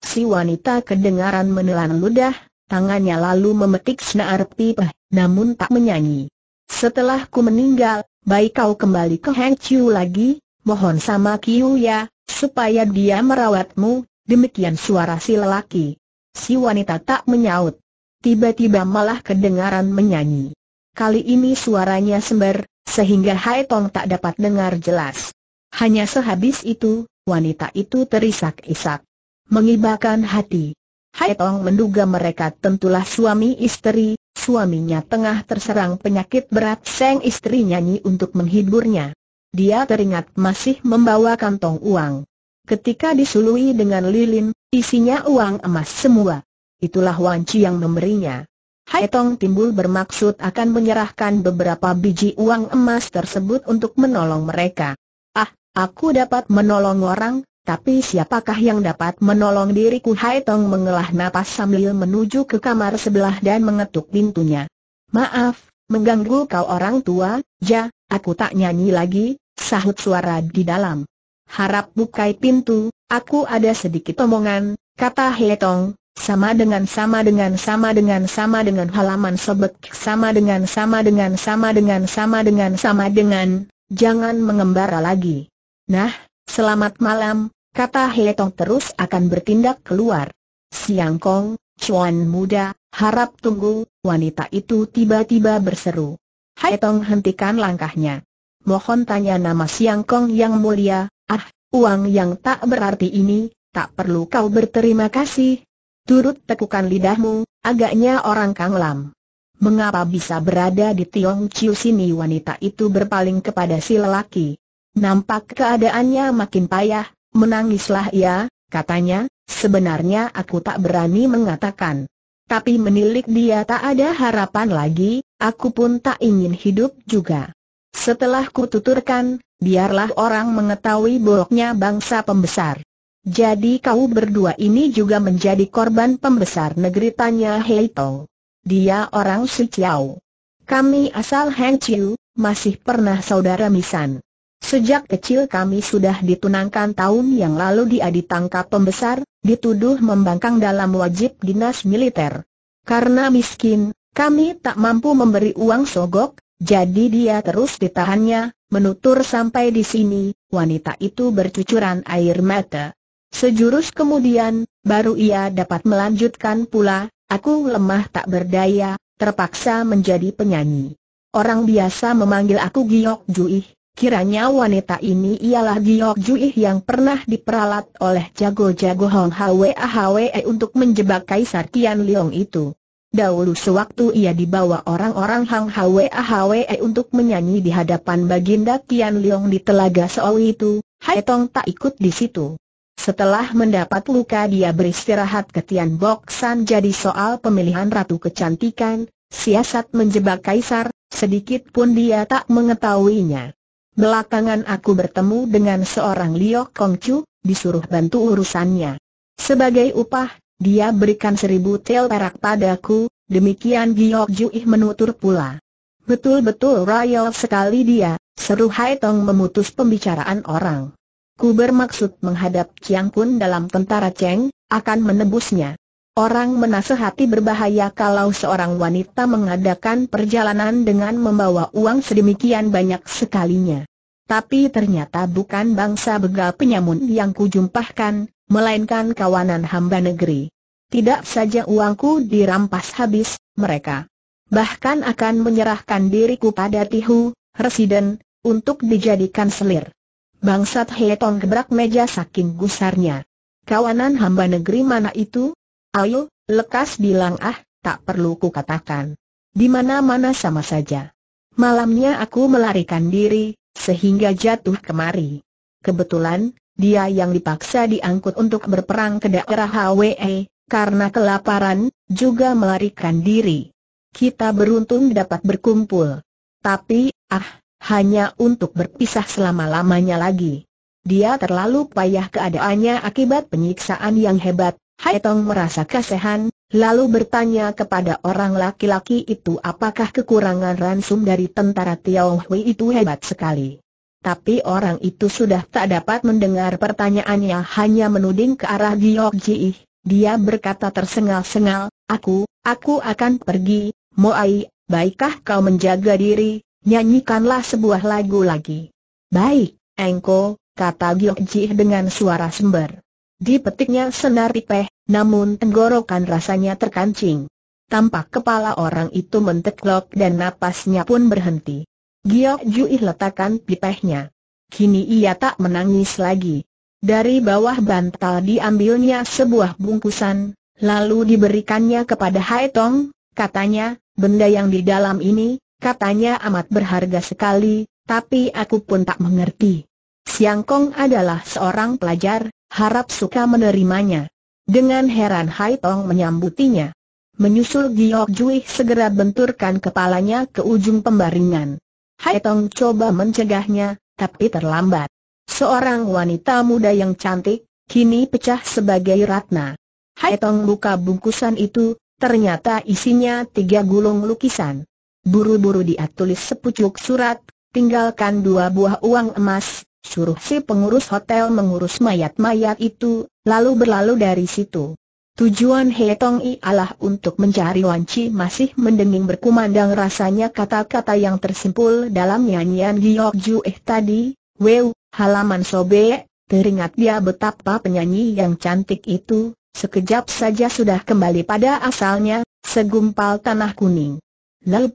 Si wanita kedengaran menelan ludah, tangannya lalu memetik senar pipah, namun tak menyanyi. Setelah ku meninggal, baik kau kembali ke Heng Chiu lagi, mohon sama Kiu ya, supaya dia merawatmu, demikian suara si lelaki. Si wanita tak menyaut. Tiba-tiba malah kedengaran menyanyi. Kali ini suaranya sembar, sehingga Hai Tong tak dapat dengar jelas. Hanya sehabis itu, wanita itu terisak-isak. Mengibakan hati. Hai Tong menduga mereka tentulah suami istri, suaminya tengah terserang penyakit berat Seng istri nyanyi untuk menghiburnya. Dia teringat masih membawa kantong uang. Ketika disului dengan lilin, Isinya uang emas semua. Itulah Wan Chi yang memberinya. Hai Tong timbul bermaksud akan menyerahkan beberapa biji uang emas tersebut untuk menolong mereka. Ah, aku dapat menolong orang, tapi siapakah yang dapat menolong diriku? Hai Tong mengelah napas sambil menuju ke kamar sebelah dan mengetuk pintunya. Maaf, mengganggu kau orang tua, ja, aku tak nyanyi lagi, sahut suara di dalam. Harap bukai pintu, Aku ada sedikit omongan, kata Tong, sama dengan sama dengan sama dengan sama dengan halaman sebek sama dengan sama dengan sama dengan sama dengan sama dengan, jangan mengembara lagi. Nah, selamat malam, kata Tong terus akan bertindak keluar. Siang Kong, Chuan muda, harap tunggu, wanita itu tiba-tiba berseru. Tong hentikan langkahnya. Mohon tanya nama Siang Kong yang mulia, ah, uang yang tak berarti ini, tak perlu kau berterima kasih. Turut tekukan lidahmu, agaknya orang Kang Lam. Mengapa bisa berada di Tiong Chiu sini wanita itu berpaling kepada si lelaki. Nampak keadaannya makin payah, menangislah ia, katanya, sebenarnya aku tak berani mengatakan. Tapi menilik dia tak ada harapan lagi, aku pun tak ingin hidup juga. Setelah kututurkan, biarlah orang mengetahui buruknya bangsa pembesar. Jadi kau berdua ini juga menjadi korban pembesar negeri tanya Hei Tong. Dia orang Si Chiao. Kami asal Heng Chiu, masih pernah saudara misan. Sejak kecil kami sudah ditunangkan tahun yang lalu dia ditangkap pembesar, dituduh membangkang dalam wajib dinas militer. Karena miskin, kami tak mampu memberi uang sogok, jadi dia terus ditahannya, menutur sampai di sini, wanita itu bercucuran air mata. Sejurus kemudian, baru ia dapat melanjutkan pula, aku lemah tak berdaya, terpaksa menjadi penyanyi. Orang biasa memanggil aku Giok Juih, kiranya wanita ini ialah Giok Juih yang pernah diperalat oleh jago-jago Hong Hwa Hwa untuk menjebak Kaisar Tian itu. Dahulu sewaktu ia dibawa orang-orang Hang Hwe Ahwe untuk menyanyi di hadapan Baginda Tian Liang di Telaga Seowi itu, Hai Tong tak ikut di situ. Setelah mendapat luka dia beristirahat ke Tian Bok jadi soal pemilihan ratu kecantikan, siasat menjebak kaisar, sedikit pun dia tak mengetahuinya. Belakangan aku bertemu dengan seorang Liok Kongcu, disuruh bantu urusannya. Sebagai upah, dia berikan seribu tel perak padaku, demikian Giok Juih menutur pula. Betul-betul royal sekali dia, seru Hai Tong memutus pembicaraan orang. Ku bermaksud menghadap Chiang Kun dalam tentara Cheng, akan menebusnya. Orang menasehati berbahaya kalau seorang wanita mengadakan perjalanan dengan membawa uang sedemikian banyak sekalinya. Tapi ternyata bukan bangsa begal penyamun yang kujumpahkan, melainkan kawanan hamba negeri. Tidak saja uangku dirampas habis, mereka bahkan akan menyerahkan diriku pada Tihu, residen, untuk dijadikan selir. Bangsat Hetong gebrak meja saking gusarnya. Kawanan hamba negeri mana itu? Ayo, lekas bilang ah, tak perlu ku katakan. Di mana-mana sama saja. Malamnya aku melarikan diri, sehingga jatuh kemari. Kebetulan, dia yang dipaksa diangkut untuk berperang ke daerah HWE, karena kelaparan, juga melarikan diri. Kita beruntung dapat berkumpul. Tapi, ah, hanya untuk berpisah selama-lamanya lagi. Dia terlalu payah keadaannya akibat penyiksaan yang hebat. Hai Tong merasa kasihan, lalu bertanya kepada orang laki-laki itu apakah kekurangan ransum dari tentara Hui itu hebat sekali tapi orang itu sudah tak dapat mendengar pertanyaannya hanya menuding ke arah Giok Ji. Dia berkata tersengal-sengal, aku, aku akan pergi, Moai, baikkah kau menjaga diri, nyanyikanlah sebuah lagu lagi. Baik, Engko, kata Giok Ji dengan suara sember. petiknya senar pipeh, namun tenggorokan rasanya terkancing. Tampak kepala orang itu menteklok dan napasnya pun berhenti. Giok Juih letakkan pipehnya. Kini ia tak menangis lagi. Dari bawah bantal diambilnya sebuah bungkusan, lalu diberikannya kepada Hai Tong, katanya, benda yang di dalam ini, katanya amat berharga sekali, tapi aku pun tak mengerti. Siang Kong adalah seorang pelajar, harap suka menerimanya. Dengan heran Hai Tong menyambutinya. Menyusul Giok Juih segera benturkan kepalanya ke ujung pembaringan. Hai coba mencegahnya, tapi terlambat. Seorang wanita muda yang cantik, kini pecah sebagai ratna. Hai buka bungkusan itu, ternyata isinya tiga gulung lukisan. Buru-buru dia tulis sepucuk surat, tinggalkan dua buah uang emas, suruh si pengurus hotel mengurus mayat-mayat itu, lalu berlalu dari situ. Tujuan Hetong adalah untuk mencari Wanci masih mendenging berkumandang rasanya kata-kata yang tersimpul dalam nyanyian Giyok Ju eh tadi, Well, halaman sobe, teringat dia betapa penyanyi yang cantik itu, sekejap saja sudah kembali pada asalnya, segumpal tanah kuning. Wan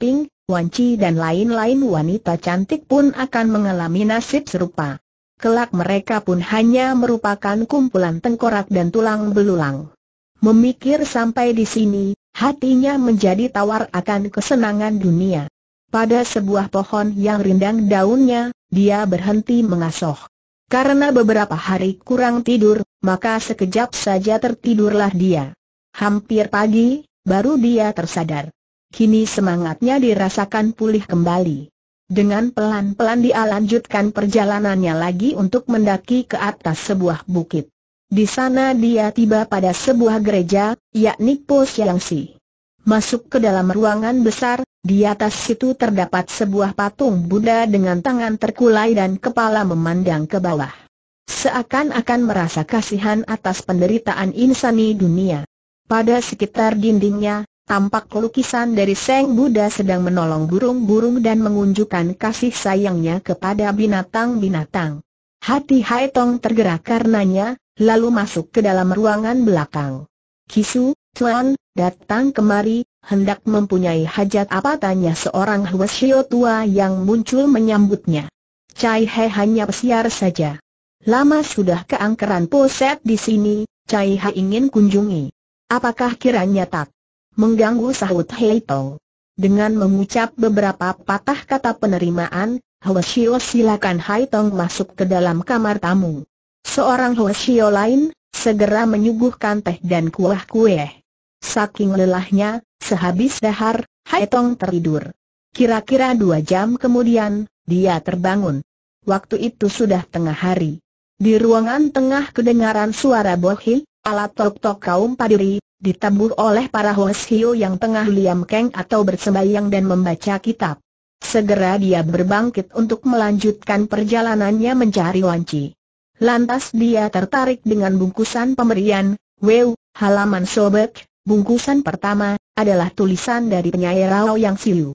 Wanci dan lain-lain wanita cantik pun akan mengalami nasib serupa. Kelak mereka pun hanya merupakan kumpulan tengkorak dan tulang belulang. Memikir sampai di sini, hatinya menjadi tawar akan kesenangan dunia. Pada sebuah pohon yang rindang daunnya, dia berhenti mengasoh. Karena beberapa hari kurang tidur, maka sekejap saja tertidurlah dia. Hampir pagi, baru dia tersadar. Kini semangatnya dirasakan pulih kembali. Dengan pelan-pelan dia lanjutkan perjalanannya lagi untuk mendaki ke atas sebuah bukit. Di sana dia tiba pada sebuah gereja, yakni Pos Siang Masuk ke dalam ruangan besar, di atas situ terdapat sebuah patung Buddha dengan tangan terkulai dan kepala memandang ke bawah. Seakan-akan merasa kasihan atas penderitaan insani dunia. Pada sekitar dindingnya, tampak lukisan dari Seng Buddha sedang menolong burung-burung dan mengunjukkan kasih sayangnya kepada binatang-binatang. Hati Haitong tergerak karenanya, lalu masuk ke dalam ruangan belakang. Kisu, Tuan, datang kemari, hendak mempunyai hajat apa tanya seorang Huasio tua yang muncul menyambutnya. Cai He hanya pesiar saja. Lama sudah keangkeran poset di sini, Cai He ingin kunjungi. Apakah kiranya tak mengganggu sahut Hei Tong? Dengan mengucap beberapa patah kata penerimaan, Hwasio silakan Hai Tong masuk ke dalam kamar tamu. Seorang Hoshio lain, segera menyuguhkan teh dan kuah kue. Saking lelahnya, sehabis dahar, Haitong teridur. Kira-kira dua jam kemudian, dia terbangun. Waktu itu sudah tengah hari. Di ruangan tengah kedengaran suara bohil, alat tok-tok kaum padiri, ditabuh oleh para Hoshio yang tengah liam keng atau bersembayang dan membaca kitab. Segera dia berbangkit untuk melanjutkan perjalanannya mencari Wanci. Lantas dia tertarik dengan bungkusan pemberian, Wow, halaman sobek, bungkusan pertama, adalah tulisan dari penyair Rao Yang Silu.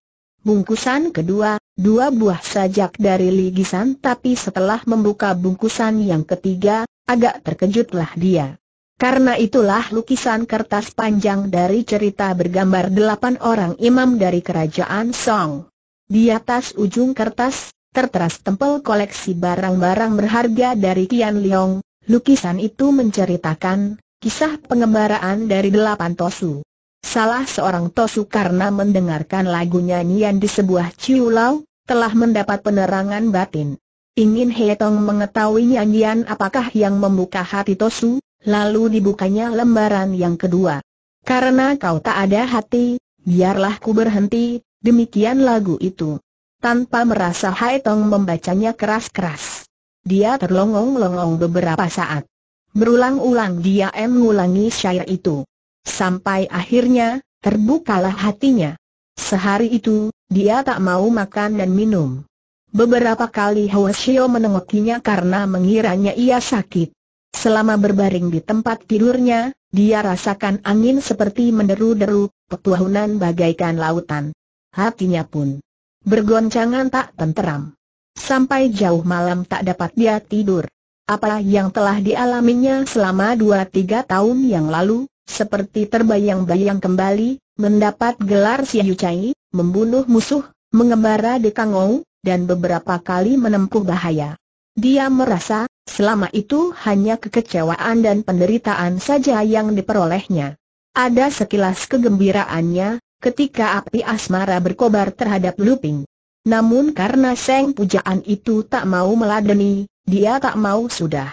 Bungkusan kedua, dua buah sajak dari Ligisan tapi setelah membuka bungkusan yang ketiga, agak terkejutlah dia. Karena itulah lukisan kertas panjang dari cerita bergambar delapan orang imam dari kerajaan Song. Di atas ujung kertas, tertera stempel koleksi barang-barang berharga dari Kian Liong, lukisan itu menceritakan kisah pengembaraan dari delapan Tosu. Salah seorang Tosu karena mendengarkan lagu nyanyian di sebuah ciulau, telah mendapat penerangan batin. Ingin Tong mengetahui nyanyian apakah yang membuka hati Tosu, lalu dibukanya lembaran yang kedua. Karena kau tak ada hati, biarlah ku berhenti, demikian lagu itu. Tanpa merasa Hai Tong membacanya keras-keras. Dia terlongong-longong beberapa saat. Berulang-ulang dia mengulangi syair itu. Sampai akhirnya, terbukalah hatinya. Sehari itu, dia tak mau makan dan minum. Beberapa kali Shio menengokinya karena mengiranya ia sakit. Selama berbaring di tempat tidurnya, dia rasakan angin seperti menderu-deru, petuahunan bagaikan lautan. Hatinya pun bergoncangan tak tenteram. Sampai jauh malam tak dapat dia tidur. Apa yang telah dialaminya selama dua tiga tahun yang lalu, seperti terbayang-bayang kembali, mendapat gelar si Yucai, membunuh musuh, mengembara di Kangou, dan beberapa kali menempuh bahaya. Dia merasa, selama itu hanya kekecewaan dan penderitaan saja yang diperolehnya. Ada sekilas kegembiraannya, ketika api asmara berkobar terhadap Luping. Namun karena Seng Pujaan itu tak mau meladeni, dia tak mau sudah.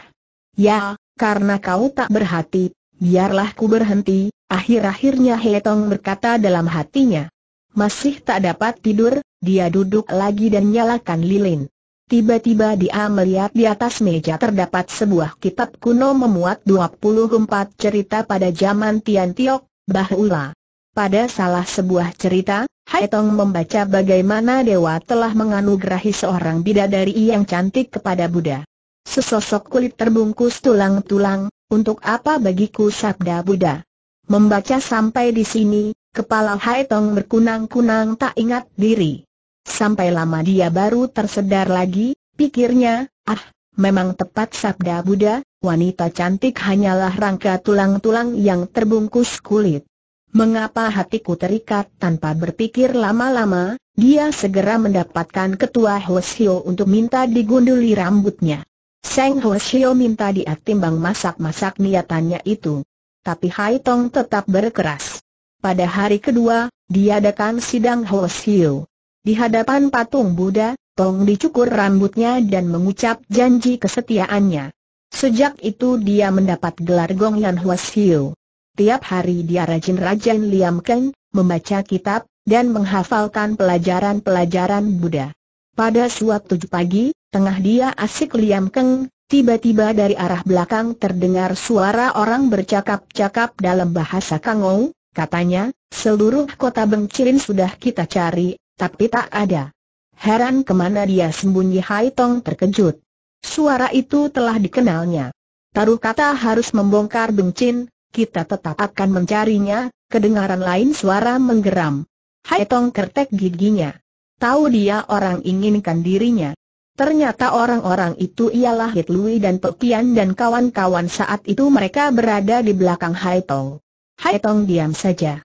Ya, karena kau tak berhati, biarlah ku berhenti, akhir-akhirnya Hetong berkata dalam hatinya. Masih tak dapat tidur, dia duduk lagi dan nyalakan lilin. Tiba-tiba dia melihat di atas meja terdapat sebuah kitab kuno memuat 24 cerita pada zaman Tian Tiok, Bahula. Pada salah sebuah cerita, Haitong membaca bagaimana dewa telah menganugerahi seorang bidadari yang cantik kepada Buddha. Sesosok kulit terbungkus tulang-tulang, untuk apa bagiku sabda Buddha? Membaca sampai di sini, kepala Haitong berkunang-kunang tak ingat diri. Sampai lama dia baru tersedar lagi, pikirnya, ah, memang tepat sabda Buddha, wanita cantik hanyalah rangka tulang-tulang yang terbungkus kulit. Mengapa hatiku terikat tanpa berpikir lama-lama, dia segera mendapatkan ketua Hoshio untuk minta digunduli rambutnya. Seng Hoshio minta dia timbang masak-masak niatannya itu. Tapi Hai Tong tetap berkeras. Pada hari kedua, dia diadakan sidang Hoshio. Di hadapan patung Buddha, Tong dicukur rambutnya dan mengucap janji kesetiaannya. Sejak itu dia mendapat gelar Gongyan Hoshio. Tiap hari dia rajin-rajin liamkan, membaca kitab, dan menghafalkan pelajaran-pelajaran Buddha. Pada suatu pagi, tengah dia asik liamkan, tiba-tiba dari arah belakang terdengar suara orang bercakap-cakap dalam bahasa Kangou, katanya, seluruh kota Bengcirin sudah kita cari, tapi tak ada. Heran kemana dia sembunyi Hai Tong terkejut. Suara itu telah dikenalnya. Taruh kata harus membongkar Bengcin, kita tetap akan mencarinya, kedengaran lain suara menggeram. Hai Tong kertek giginya. Tahu dia orang inginkan dirinya. Ternyata orang-orang itu ialah Hit Lui dan Pekian dan kawan-kawan saat itu mereka berada di belakang Hai Tong. Hai Tong diam saja.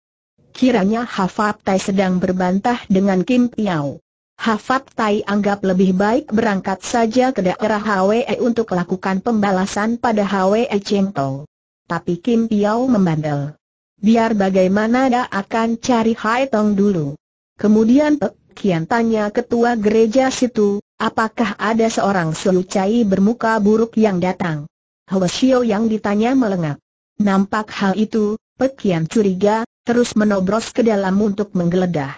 Kiranya Hafat Tai sedang berbantah dengan Kim Piao. Hafat Tai anggap lebih baik berangkat saja ke daerah Hwe untuk melakukan pembalasan pada Hwe Cheng Tong. Tapi Kim Piao membandel. Biar bagaimana dia akan cari Hai Tong dulu. Kemudian Pek Kian tanya ketua gereja situ, apakah ada seorang Sulucai bermuka buruk yang datang? Xiao yang ditanya melengak. Nampak hal itu, Pek Kian curiga, terus menobros ke dalam untuk menggeledah.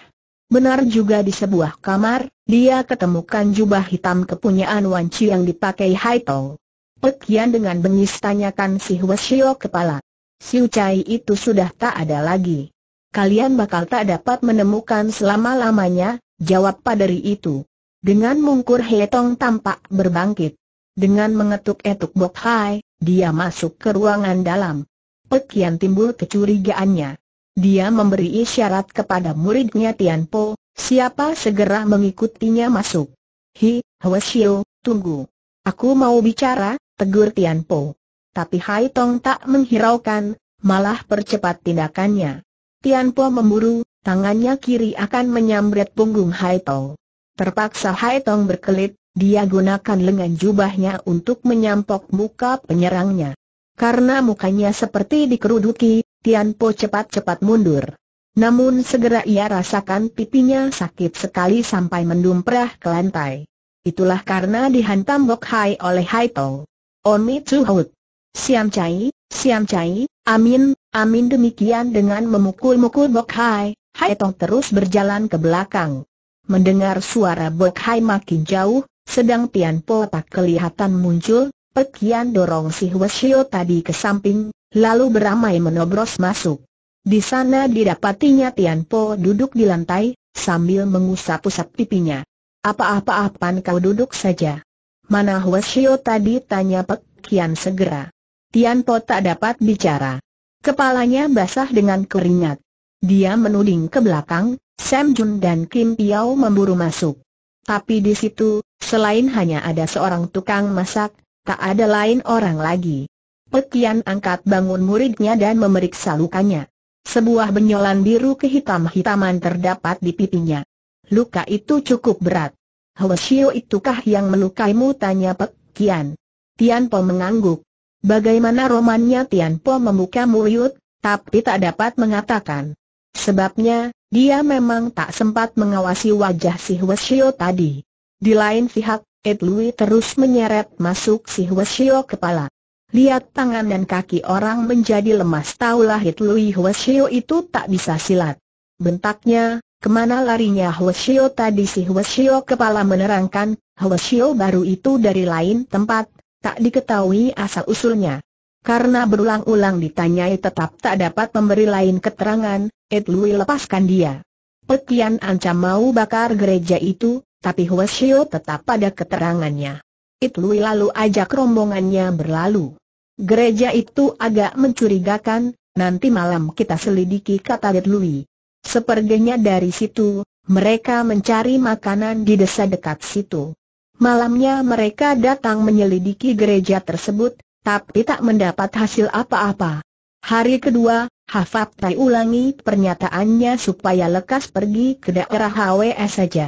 Benar juga di sebuah kamar, dia ketemukan jubah hitam kepunyaan Wan Chi yang dipakai Hai Tong. Pekian dengan bengis tanyakan si Hwasyo kepala. Siu Chai itu sudah tak ada lagi. Kalian bakal tak dapat menemukan selama-lamanya, jawab padari itu. Dengan mungkur Tong tampak berbangkit. Dengan mengetuk-etuk Bok Hai, dia masuk ke ruangan dalam. Pekian timbul kecurigaannya. Dia memberi isyarat kepada muridnya Tian Po, siapa segera mengikutinya masuk. Hi, Hwasyo, tunggu. Aku mau bicara, tegur Tian Po. Tapi Hai Tong tak menghiraukan, malah percepat tindakannya. Tian Po memburu, tangannya kiri akan menyambret punggung Hai Tong. Terpaksa Hai Tong berkelit, dia gunakan lengan jubahnya untuk menyampok muka penyerangnya. Karena mukanya seperti dikeruduki, Tian Po cepat-cepat mundur. Namun segera ia rasakan pipinya sakit sekali sampai mendumprah ke lantai. Itulah karena dihantam Bok Hai oleh Hai Tong. Oni Chuhut. Siam Chai, Siam Chai, Amin, Amin demikian dengan memukul-mukul Bok Hai, Hai Tong terus berjalan ke belakang. Mendengar suara Bok Hai makin jauh, sedang Tian Po tak kelihatan muncul, Pekian dorong si Shio tadi ke samping, lalu beramai menobros masuk. Di sana didapatinya Tian Po duduk di lantai, sambil mengusap-usap pipinya. Apa-apa-apan kau duduk saja. Mana Huashio tadi tanya Pek Kian segera. Tian Po tak dapat bicara. Kepalanya basah dengan keringat. Dia menuding ke belakang, Sam Jun dan Kim Piao memburu masuk. Tapi di situ, selain hanya ada seorang tukang masak, tak ada lain orang lagi. Pekian angkat bangun muridnya dan memeriksa lukanya. Sebuah benyolan biru kehitam-hitaman terdapat di pipinya. Luka itu cukup berat. Hwasyo itukah yang melukaimu tanya Pek Kian. Tian Po mengangguk. Bagaimana romannya Tian Po membuka mulut, tapi tak dapat mengatakan. Sebabnya, dia memang tak sempat mengawasi wajah si Hwasyo tadi. Di lain pihak, Ed Lui terus menyeret masuk si Hwasyo kepala. Lihat tangan dan kaki orang menjadi lemas taulah Ed Lui Hwasyo itu tak bisa silat. Bentaknya, Kemana larinya Hwasyo tadi si Hwasyo kepala menerangkan, Hwasyo baru itu dari lain tempat, tak diketahui asal-usulnya. Karena berulang-ulang ditanyai tetap tak dapat memberi lain keterangan, Ed Lui lepaskan dia. Pekian ancam mau bakar gereja itu, tapi Hwasyo tetap pada keterangannya. Ed Lui lalu ajak rombongannya berlalu. Gereja itu agak mencurigakan, nanti malam kita selidiki kata Ed Lui. Sepertinya dari situ, mereka mencari makanan di desa dekat situ. Malamnya mereka datang menyelidiki gereja tersebut, tapi tak mendapat hasil apa-apa. Hari kedua, Hafab Tai ulangi pernyataannya supaya lekas pergi ke daerah HWS saja.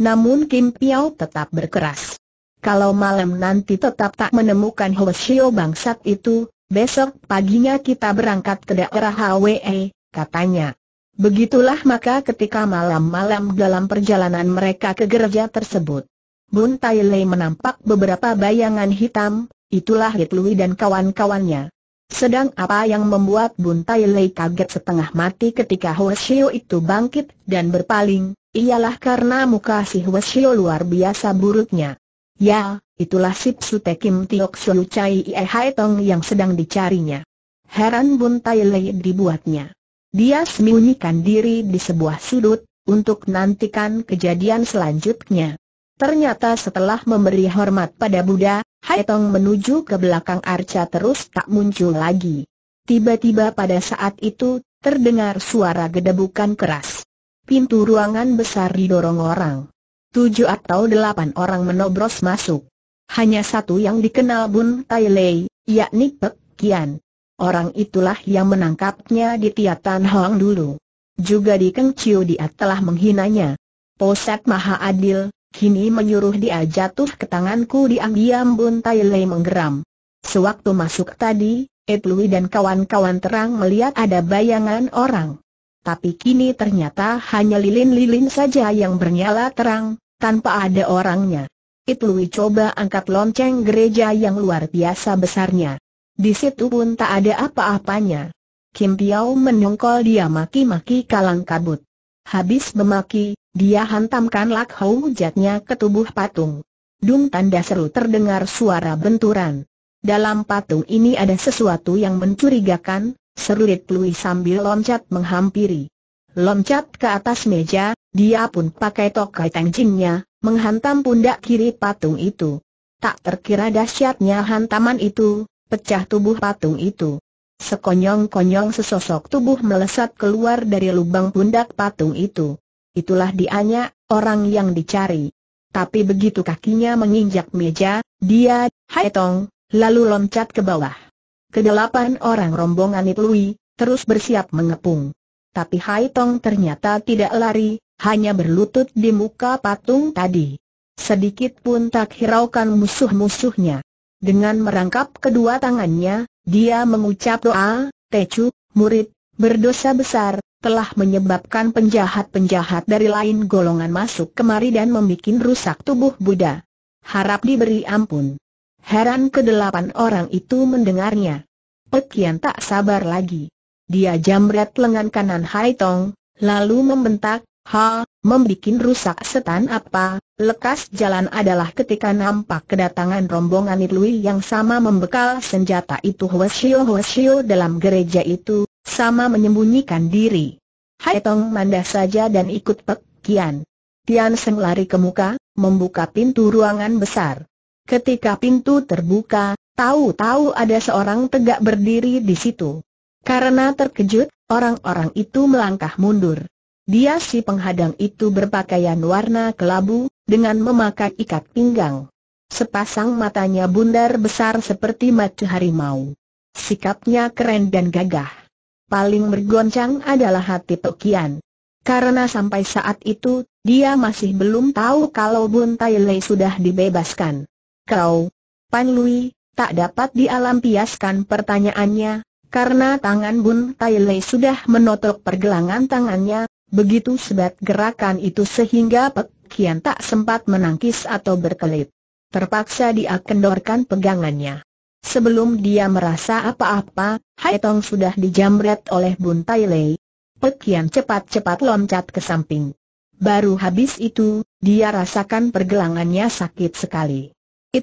Namun Kim Piao tetap berkeras. Kalau malam nanti tetap tak menemukan Hoshio bangsat itu, besok paginya kita berangkat ke daerah HWE, katanya. Begitulah maka ketika malam-malam dalam perjalanan mereka ke gereja tersebut. Bun Tai Lei menampak beberapa bayangan hitam, itulah Hit dan kawan-kawannya. Sedang apa yang membuat Bun Tai Lei kaget setengah mati ketika Hua itu bangkit dan berpaling, ialah karena muka si Hua luar biasa buruknya. Ya, itulah Sipsu Tekim Kim Tiok Xiu Chai Ie Hai Tong yang sedang dicarinya. Heran Bun Tai Lei dibuatnya. Dia sembunyikan diri di sebuah sudut, untuk nantikan kejadian selanjutnya. Ternyata setelah memberi hormat pada Buddha, Haitong menuju ke belakang arca terus tak muncul lagi. Tiba-tiba pada saat itu, terdengar suara gedebukan keras. Pintu ruangan besar didorong orang. Tujuh atau delapan orang menobros masuk. Hanya satu yang dikenal Bun Tai Lei, yakni Pek Kian. Orang itulah yang menangkapnya di Tiatan Hong dulu. Juga di Keng Chiu dia telah menghinanya. Poset Maha Adil, kini menyuruh dia jatuh ke tanganku di diam Bun Tai Lei menggeram. Sewaktu masuk tadi, Lui dan kawan-kawan terang melihat ada bayangan orang. Tapi kini ternyata hanya lilin-lilin saja yang bernyala terang, tanpa ada orangnya. Lui coba angkat lonceng gereja yang luar biasa besarnya. Di situ pun tak ada apa-apanya. Kim Piao menungkol dia maki-maki kalang kabut. Habis memaki, dia hantamkan Lak Hou jatnya ke tubuh patung. Dung tanda seru terdengar suara benturan. Dalam patung ini ada sesuatu yang mencurigakan, seru Lit sambil loncat menghampiri. Loncat ke atas meja, dia pun pakai tokai tangjingnya, menghantam pundak kiri patung itu. Tak terkira dahsyatnya hantaman itu, pecah tubuh patung itu. Sekonyong-konyong sesosok tubuh melesat keluar dari lubang pundak patung itu. Itulah dianya, orang yang dicari. Tapi begitu kakinya menginjak meja, dia, hai tong, lalu loncat ke bawah. Kedelapan orang rombongan itu Lui, terus bersiap mengepung. Tapi Hai Tong ternyata tidak lari, hanya berlutut di muka patung tadi. Sedikit pun tak hiraukan musuh-musuhnya. Dengan merangkap kedua tangannya, dia mengucap doa, Tecu, murid, berdosa besar, telah menyebabkan penjahat-penjahat dari lain golongan masuk kemari dan membuat rusak tubuh Buddha. Harap diberi ampun. Heran kedelapan orang itu mendengarnya. Pekian tak sabar lagi. Dia jamret lengan kanan Hai Tong, lalu membentak, Ha, membuat rusak setan apa, lekas jalan adalah ketika nampak kedatangan rombongan Lui yang sama membekal senjata itu Hwasyo-Hwasyo dalam gereja itu, sama menyembunyikan diri. Hai Tong mandah saja dan ikut Pek Kian. Tian Seng lari ke muka, membuka pintu ruangan besar. Ketika pintu terbuka, tahu-tahu ada seorang tegak berdiri di situ. Karena terkejut, orang-orang itu melangkah mundur. Dia si penghadang itu berpakaian warna kelabu, dengan memakai ikat pinggang. Sepasang matanya bundar besar seperti mata harimau. Sikapnya keren dan gagah. Paling bergoncang adalah hati Tokian. Karena sampai saat itu, dia masih belum tahu kalau Bun Tai Lei sudah dibebaskan. Kau, Pan Lui, tak dapat dialampiaskan pertanyaannya, karena tangan Bun Tai Lei sudah menotok pergelangan tangannya, Begitu sebat gerakan itu sehingga Pek Kian tak sempat menangkis atau berkelit. Terpaksa dia kendorkan pegangannya. Sebelum dia merasa apa-apa, Hai Tong sudah dijamret oleh Bun Tai Lei. Pek Kian cepat-cepat loncat ke samping. Baru habis itu, dia rasakan pergelangannya sakit sekali.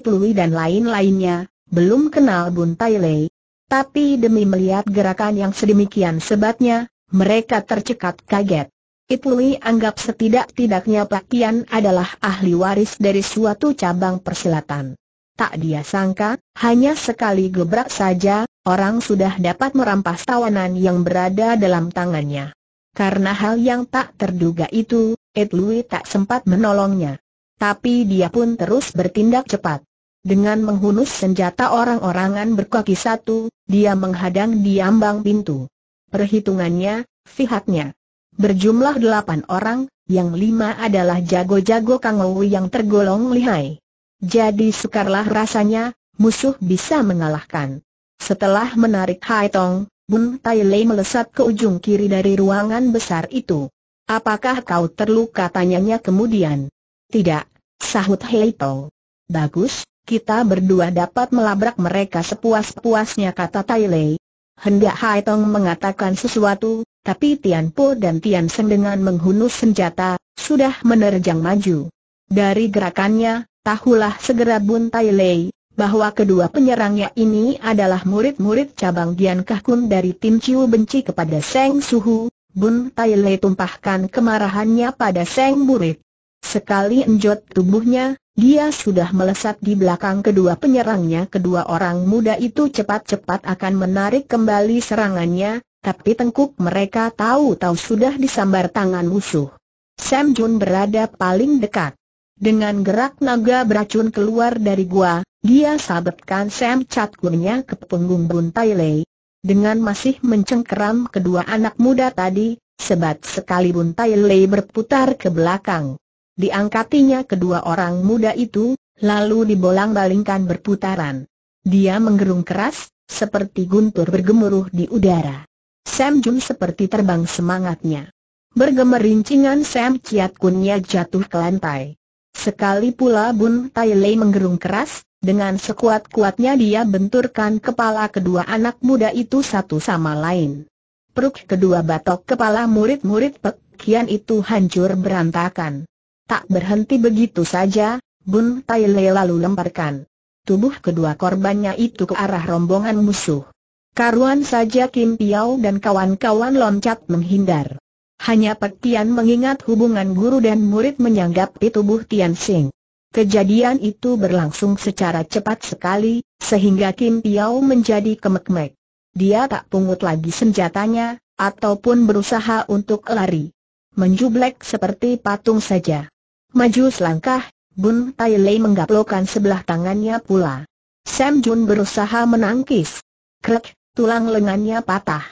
Lui dan lain-lainnya, belum kenal Bun Tai Lei. Tapi demi melihat gerakan yang sedemikian sebatnya, mereka tercekat kaget. Ipuli anggap setidak-tidaknya Pakian adalah ahli waris dari suatu cabang persilatan. Tak dia sangka, hanya sekali gebrak saja, orang sudah dapat merampas tawanan yang berada dalam tangannya. Karena hal yang tak terduga itu, Ed tak sempat menolongnya. Tapi dia pun terus bertindak cepat. Dengan menghunus senjata orang-orangan berkaki satu, dia menghadang di ambang pintu. Perhitungannya, pihaknya, Berjumlah delapan orang, yang lima adalah jago-jago Kang yang tergolong lihai. Jadi sukarlah rasanya, musuh bisa mengalahkan. Setelah menarik Hai Tong, Bun Tai Lei melesat ke ujung kiri dari ruangan besar itu. Apakah kau terluka tanyanya kemudian? Tidak, sahut Hai Tong. Bagus, kita berdua dapat melabrak mereka sepuas-puasnya kata Tai Lei, hendak Hai Tong mengatakan sesuatu, tapi Tian Po dan Tian Seng dengan menghunus senjata, sudah menerjang maju. Dari gerakannya, tahulah segera Bun Tai Lei, bahwa kedua penyerangnya ini adalah murid-murid cabang Gian Kahkun dari tim Chiu benci kepada Seng Suhu, Bun Tai Lei tumpahkan kemarahannya pada Seng Murid. Sekali enjot tubuhnya, dia sudah melesat di belakang kedua penyerangnya Kedua orang muda itu cepat-cepat akan menarik kembali serangannya Tapi tengkuk mereka tahu-tahu sudah disambar tangan musuh Sam Jun berada paling dekat Dengan gerak naga beracun keluar dari gua Dia sabetkan Sam Chat Kunnya ke punggung Bun Tai Lei Dengan masih mencengkeram kedua anak muda tadi Sebat sekali Bun Tai Lei berputar ke belakang Diangkatinya kedua orang muda itu, lalu dibolang-balingkan berputaran. Dia menggerung keras, seperti guntur bergemuruh di udara. Sam Jun seperti terbang semangatnya. Bergemerincingan Sam Chiat Kunnya jatuh ke lantai. Sekali pula Bun Tai Lei menggerung keras, dengan sekuat-kuatnya dia benturkan kepala kedua anak muda itu satu sama lain. Peruk kedua batok kepala murid-murid pekian itu hancur berantakan. Tak berhenti begitu saja, Bun Tai Le lalu lemparkan tubuh kedua korbannya itu ke arah rombongan musuh. Karuan saja Kim Piao dan kawan-kawan loncat menghindar. Hanya Pek Tian mengingat hubungan guru dan murid menyanggapi tubuh Tian Sing. Kejadian itu berlangsung secara cepat sekali, sehingga Kim Piao menjadi kemek-mek. Dia tak pungut lagi senjatanya, ataupun berusaha untuk lari. Menjublek seperti patung saja. Maju selangkah, Bun Tai Lei menggaplokan sebelah tangannya pula. Sam Jun berusaha menangkis. Krek, tulang lengannya patah.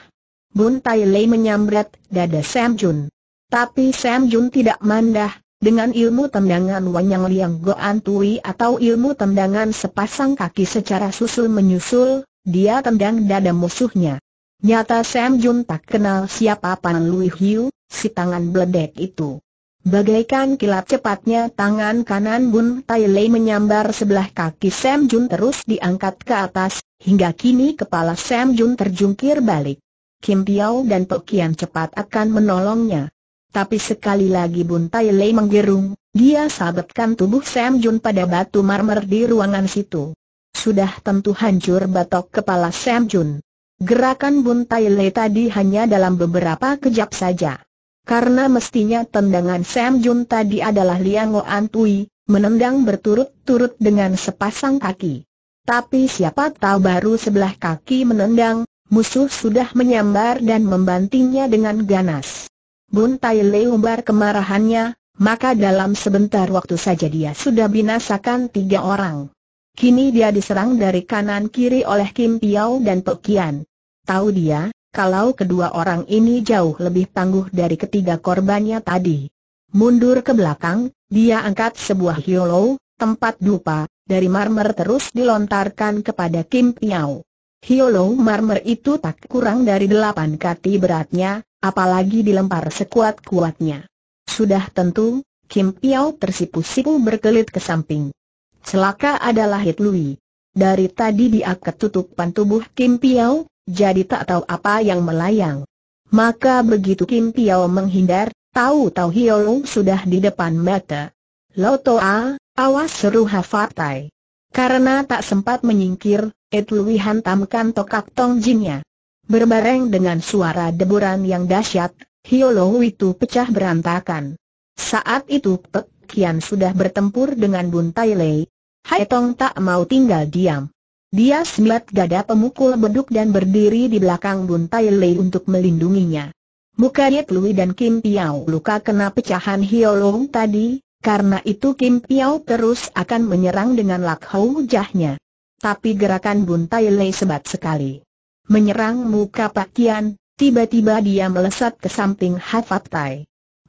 Bun Tai Lei menyambret dada Sam Jun. Tapi Sam Jun tidak mandah, dengan ilmu tendangan Wanyang Liang Goan Tui atau ilmu tendangan sepasang kaki secara susul-menyusul, dia tendang dada musuhnya. Nyata Sam Jun tak kenal siapa Pan Lui Hiu, si tangan beledek itu. Bagaikan kilat cepatnya tangan kanan Bun Tai Lei menyambar sebelah kaki Sam Jun terus diangkat ke atas, hingga kini kepala Sam Jun terjungkir balik. Kim Piao dan Pekian cepat akan menolongnya. Tapi sekali lagi Bun Tai Lei menggerung, dia sabetkan tubuh Sam Jun pada batu marmer di ruangan situ. Sudah tentu hancur batok kepala Sam Jun. Gerakan Bun Tai Lei tadi hanya dalam beberapa kejap saja. Karena mestinya tendangan Sam Jun tadi adalah Liang Oan Tui, menendang berturut-turut dengan sepasang kaki. Tapi siapa tahu baru sebelah kaki menendang, musuh sudah menyambar dan membantingnya dengan ganas. Bun Tai leumbar kemarahannya, maka dalam sebentar waktu saja dia sudah binasakan tiga orang. Kini dia diserang dari kanan kiri oleh Kim Piao dan Pekian. Tahu dia, kalau kedua orang ini jauh lebih tangguh dari ketiga korbannya tadi. Mundur ke belakang, dia angkat sebuah hiolo, tempat dupa, dari marmer terus dilontarkan kepada Kim Piao. Hiolo marmer itu tak kurang dari delapan kati beratnya, apalagi dilempar sekuat-kuatnya. Sudah tentu, Kim Piao tersipu-sipu berkelit ke samping. Celaka adalah Hit Lui. Dari tadi dia ketutupan tubuh Kim Piao, jadi tak tahu apa yang melayang. Maka begitu Kim Piao menghindar, tahu-tahu Hiolong sudah di depan mata. Lotoa, awas seru Hafatai. Karena tak sempat menyingkir, Etlui hantamkan tokak Tong Jinnya. Berbareng dengan suara deburan yang dahsyat, Hiolong itu pecah berantakan. Saat itu Pek Kian sudah bertempur dengan Bun Tai Lei. Hai Tong tak mau tinggal diam. Dia semlet gada pemukul beduk dan berdiri di belakang Bun Tai Lei untuk melindunginya. Muka Yip Lui dan Kim Piao luka kena pecahan Hiolong tadi, karena itu Kim Piao terus akan menyerang dengan Lak Hou jahnya. Tapi gerakan Bun Tai Lei sebat sekali. Menyerang muka Pak Kian, tiba-tiba dia melesat ke samping Hafat Tai.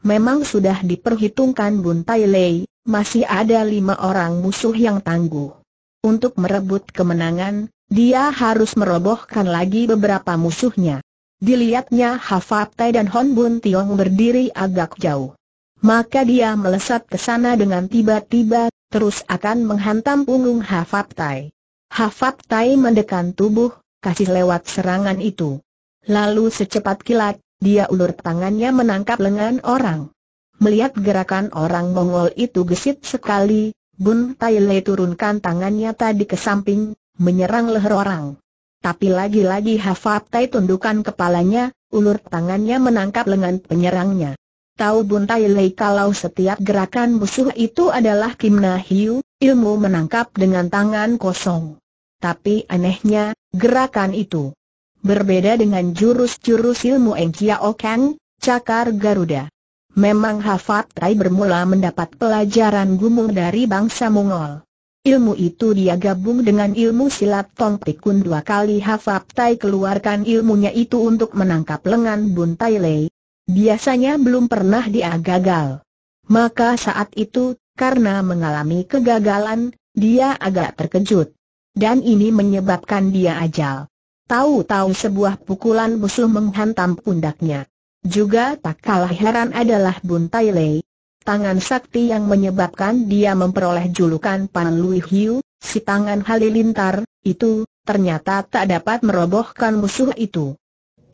Memang sudah diperhitungkan Bun Tai Lei, masih ada lima orang musuh yang tangguh. Untuk merebut kemenangan, dia harus merobohkan lagi beberapa musuhnya. Dilihatnya Hafaptai dan Hon Bun Tiong berdiri agak jauh. Maka dia melesat ke sana dengan tiba-tiba, terus akan menghantam punggung Hafaptai. Hafaptai mendekan tubuh, kasih lewat serangan itu. Lalu secepat kilat, dia ulur tangannya menangkap lengan orang. Melihat gerakan orang Mongol itu gesit sekali, Bun Tai Le turunkan tangannya tadi ke samping, menyerang leher orang. Tapi lagi-lagi Hafat Tai tundukkan kepalanya, ulur tangannya menangkap lengan penyerangnya. Tahu Bun Tai Lei kalau setiap gerakan musuh itu adalah Kim Na Hiu, ilmu menangkap dengan tangan kosong. Tapi anehnya, gerakan itu berbeda dengan jurus-jurus ilmu Eng Chiao Kang, Cakar Garuda. Memang Hafat Rai bermula mendapat pelajaran gumung dari bangsa Mongol. Ilmu itu dia gabung dengan ilmu silat Tong Tikun dua kali Hafat Tai keluarkan ilmunya itu untuk menangkap lengan Bun Tai Lei. Biasanya belum pernah dia gagal. Maka saat itu, karena mengalami kegagalan, dia agak terkejut. Dan ini menyebabkan dia ajal. Tahu-tahu sebuah pukulan musuh menghantam pundaknya. Juga tak kalah heran adalah Bun Tai Lei. Tangan sakti yang menyebabkan dia memperoleh julukan Pan Lui Hiu, si tangan halilintar, itu, ternyata tak dapat merobohkan musuh itu.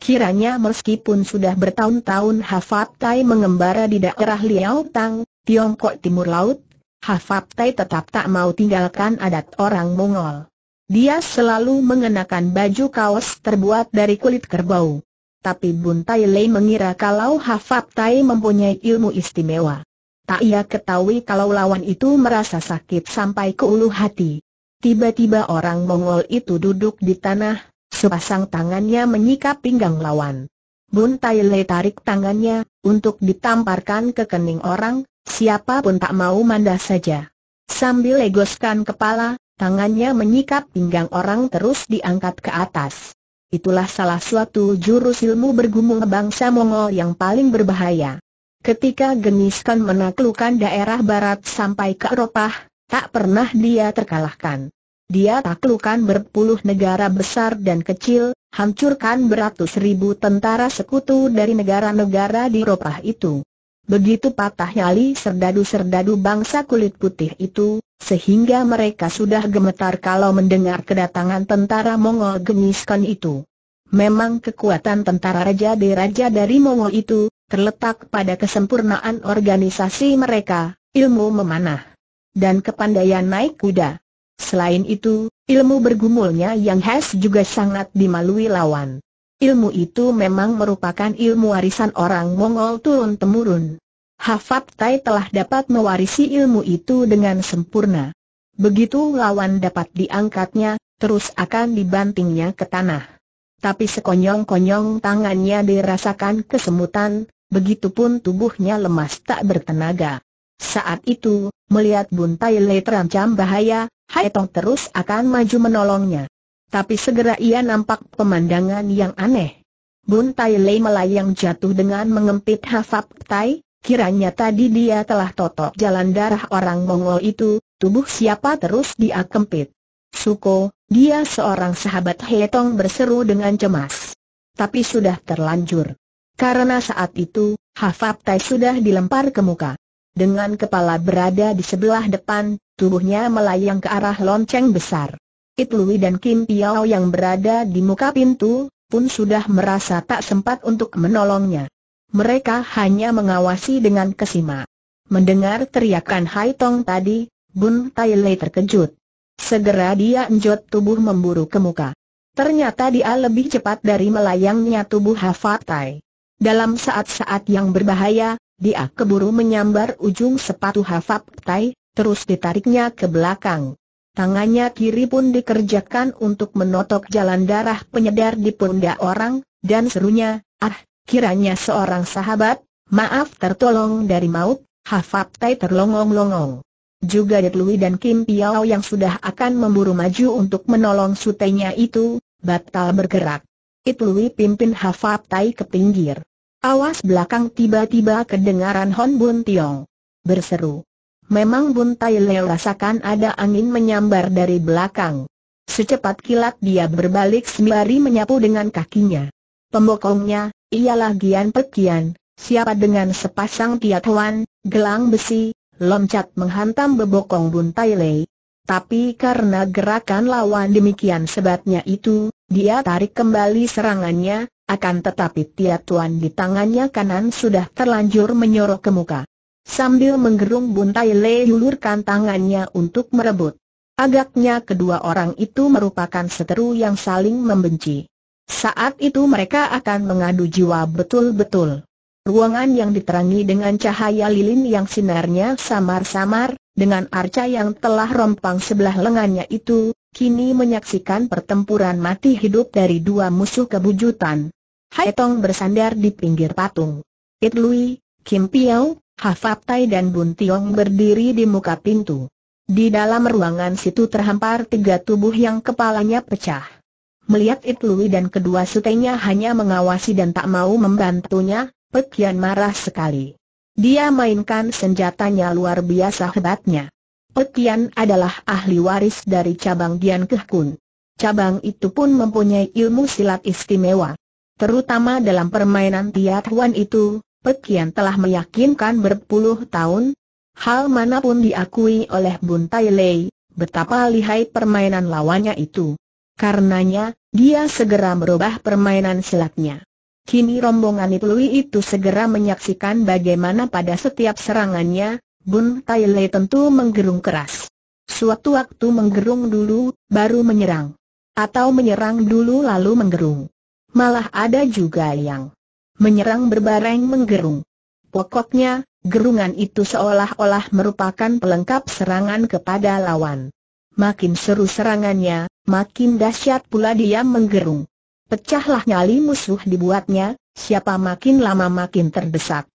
Kiranya meskipun sudah bertahun-tahun Hafat Tai mengembara di daerah Liao Tang, Tiongkok Timur Laut, Hafat Tai tetap tak mau tinggalkan adat orang Mongol. Dia selalu mengenakan baju kaos terbuat dari kulit kerbau tapi Bun Tai Lei mengira kalau Hafab Tai mempunyai ilmu istimewa. Tak ia ketahui kalau lawan itu merasa sakit sampai ke ulu hati. Tiba-tiba orang Mongol itu duduk di tanah, sepasang tangannya menyikap pinggang lawan. Bun Tai Lei tarik tangannya, untuk ditamparkan ke kening orang, siapapun tak mau manda saja. Sambil legoskan kepala, tangannya menyikap pinggang orang terus diangkat ke atas itulah salah suatu jurus ilmu bergumung bangsa Mongol yang paling berbahaya. Ketika Geniskan menaklukkan daerah barat sampai ke Eropa, tak pernah dia terkalahkan. Dia taklukan berpuluh negara besar dan kecil, hancurkan beratus ribu tentara sekutu dari negara-negara di Eropa itu. Begitu patah nyali serdadu-serdadu bangsa kulit putih itu, sehingga mereka sudah gemetar kalau mendengar kedatangan tentara Mongol gemiskan itu. Memang kekuatan tentara raja Raja dari Mongol itu, terletak pada kesempurnaan organisasi mereka, ilmu memanah, dan kepandaian naik kuda. Selain itu, ilmu bergumulnya yang khas juga sangat dimalui lawan. Ilmu itu memang merupakan ilmu warisan orang Mongol turun-temurun. Hafat Tai telah dapat mewarisi ilmu itu dengan sempurna. Begitu lawan dapat diangkatnya, terus akan dibantingnya ke tanah. Tapi sekonyong-konyong tangannya dirasakan kesemutan, begitupun tubuhnya lemas tak bertenaga. Saat itu, melihat Buntai Le terancam bahaya, Haitong terus akan maju menolongnya tapi segera ia nampak pemandangan yang aneh. Bun Tai Lei melayang jatuh dengan mengempit hafab Tai, kiranya tadi dia telah totok jalan darah orang Mongol itu, tubuh siapa terus dia kempit. Suko, dia seorang sahabat Hetong berseru dengan cemas. Tapi sudah terlanjur. Karena saat itu, Hafab Tai sudah dilempar ke muka. Dengan kepala berada di sebelah depan, tubuhnya melayang ke arah lonceng besar. It Lui dan Kim Piao yang berada di muka pintu, pun sudah merasa tak sempat untuk menolongnya. Mereka hanya mengawasi dengan kesima. Mendengar teriakan Hai Tong tadi, Bun Tai Lei terkejut. Segera dia enjot tubuh memburu ke muka. Ternyata dia lebih cepat dari melayangnya tubuh Hafatai. Dalam saat-saat yang berbahaya, dia keburu menyambar ujung sepatu Hafatai, terus ditariknya ke belakang. Tangannya kiri pun dikerjakan untuk menotok jalan darah penyedar di pundak orang, dan serunya, ah, kiranya seorang sahabat, maaf tertolong dari maut, hafab Tai terlongong-longong. Juga Det dan Kim Piao yang sudah akan memburu maju untuk menolong sutenya itu, batal bergerak. Itlui Lui pimpin hafab Tai ke pinggir. Awas belakang tiba-tiba kedengaran Hon Bun Tiong. Berseru, Memang Tai Leo rasakan ada angin menyambar dari belakang. Secepat kilat dia berbalik sembari menyapu dengan kakinya. Pembokongnya, ialah Gian Pekian, siapa dengan sepasang tiatuan, gelang besi, loncat menghantam bebokong Tai Leo. Tapi karena gerakan lawan demikian sebatnya itu, dia tarik kembali serangannya, akan tetapi Tuan di tangannya kanan sudah terlanjur menyorok ke muka. Sambil menggerung buntai Le yulurkan tangannya untuk merebut. Agaknya kedua orang itu merupakan seteru yang saling membenci. Saat itu mereka akan mengadu jiwa betul-betul. Ruangan yang diterangi dengan cahaya lilin yang sinarnya samar-samar, dengan arca yang telah rompang sebelah lengannya itu, kini menyaksikan pertempuran mati hidup dari dua musuh kebujutan. Hai Tong bersandar di pinggir patung. It Lui, Kim Piao, Hafatai dan Buntiong berdiri di muka pintu. Di dalam ruangan situ terhampar tiga tubuh yang kepalanya pecah. Melihat Itlui dan kedua sutenya hanya mengawasi dan tak mau membantunya, Pekian marah sekali. Dia mainkan senjatanya luar biasa hebatnya. Pekian adalah ahli waris dari cabang Dian Kehkun. Cabang itu pun mempunyai ilmu silat istimewa. Terutama dalam permainan tiatuan itu, Pekian telah meyakinkan berpuluh tahun, hal manapun diakui oleh Bun Tai Lei, betapa lihai permainan lawannya itu. Karenanya, dia segera merubah permainan silatnya. Kini rombongan Itlui itu segera menyaksikan bagaimana pada setiap serangannya, Bun Tai Lei tentu menggerung keras. Suatu waktu menggerung dulu, baru menyerang. Atau menyerang dulu lalu menggerung. Malah ada juga yang menyerang berbareng menggerung. Pokoknya, gerungan itu seolah-olah merupakan pelengkap serangan kepada lawan. Makin seru serangannya, makin dahsyat pula dia menggerung. Pecahlah nyali musuh dibuatnya, siapa makin lama makin terdesak.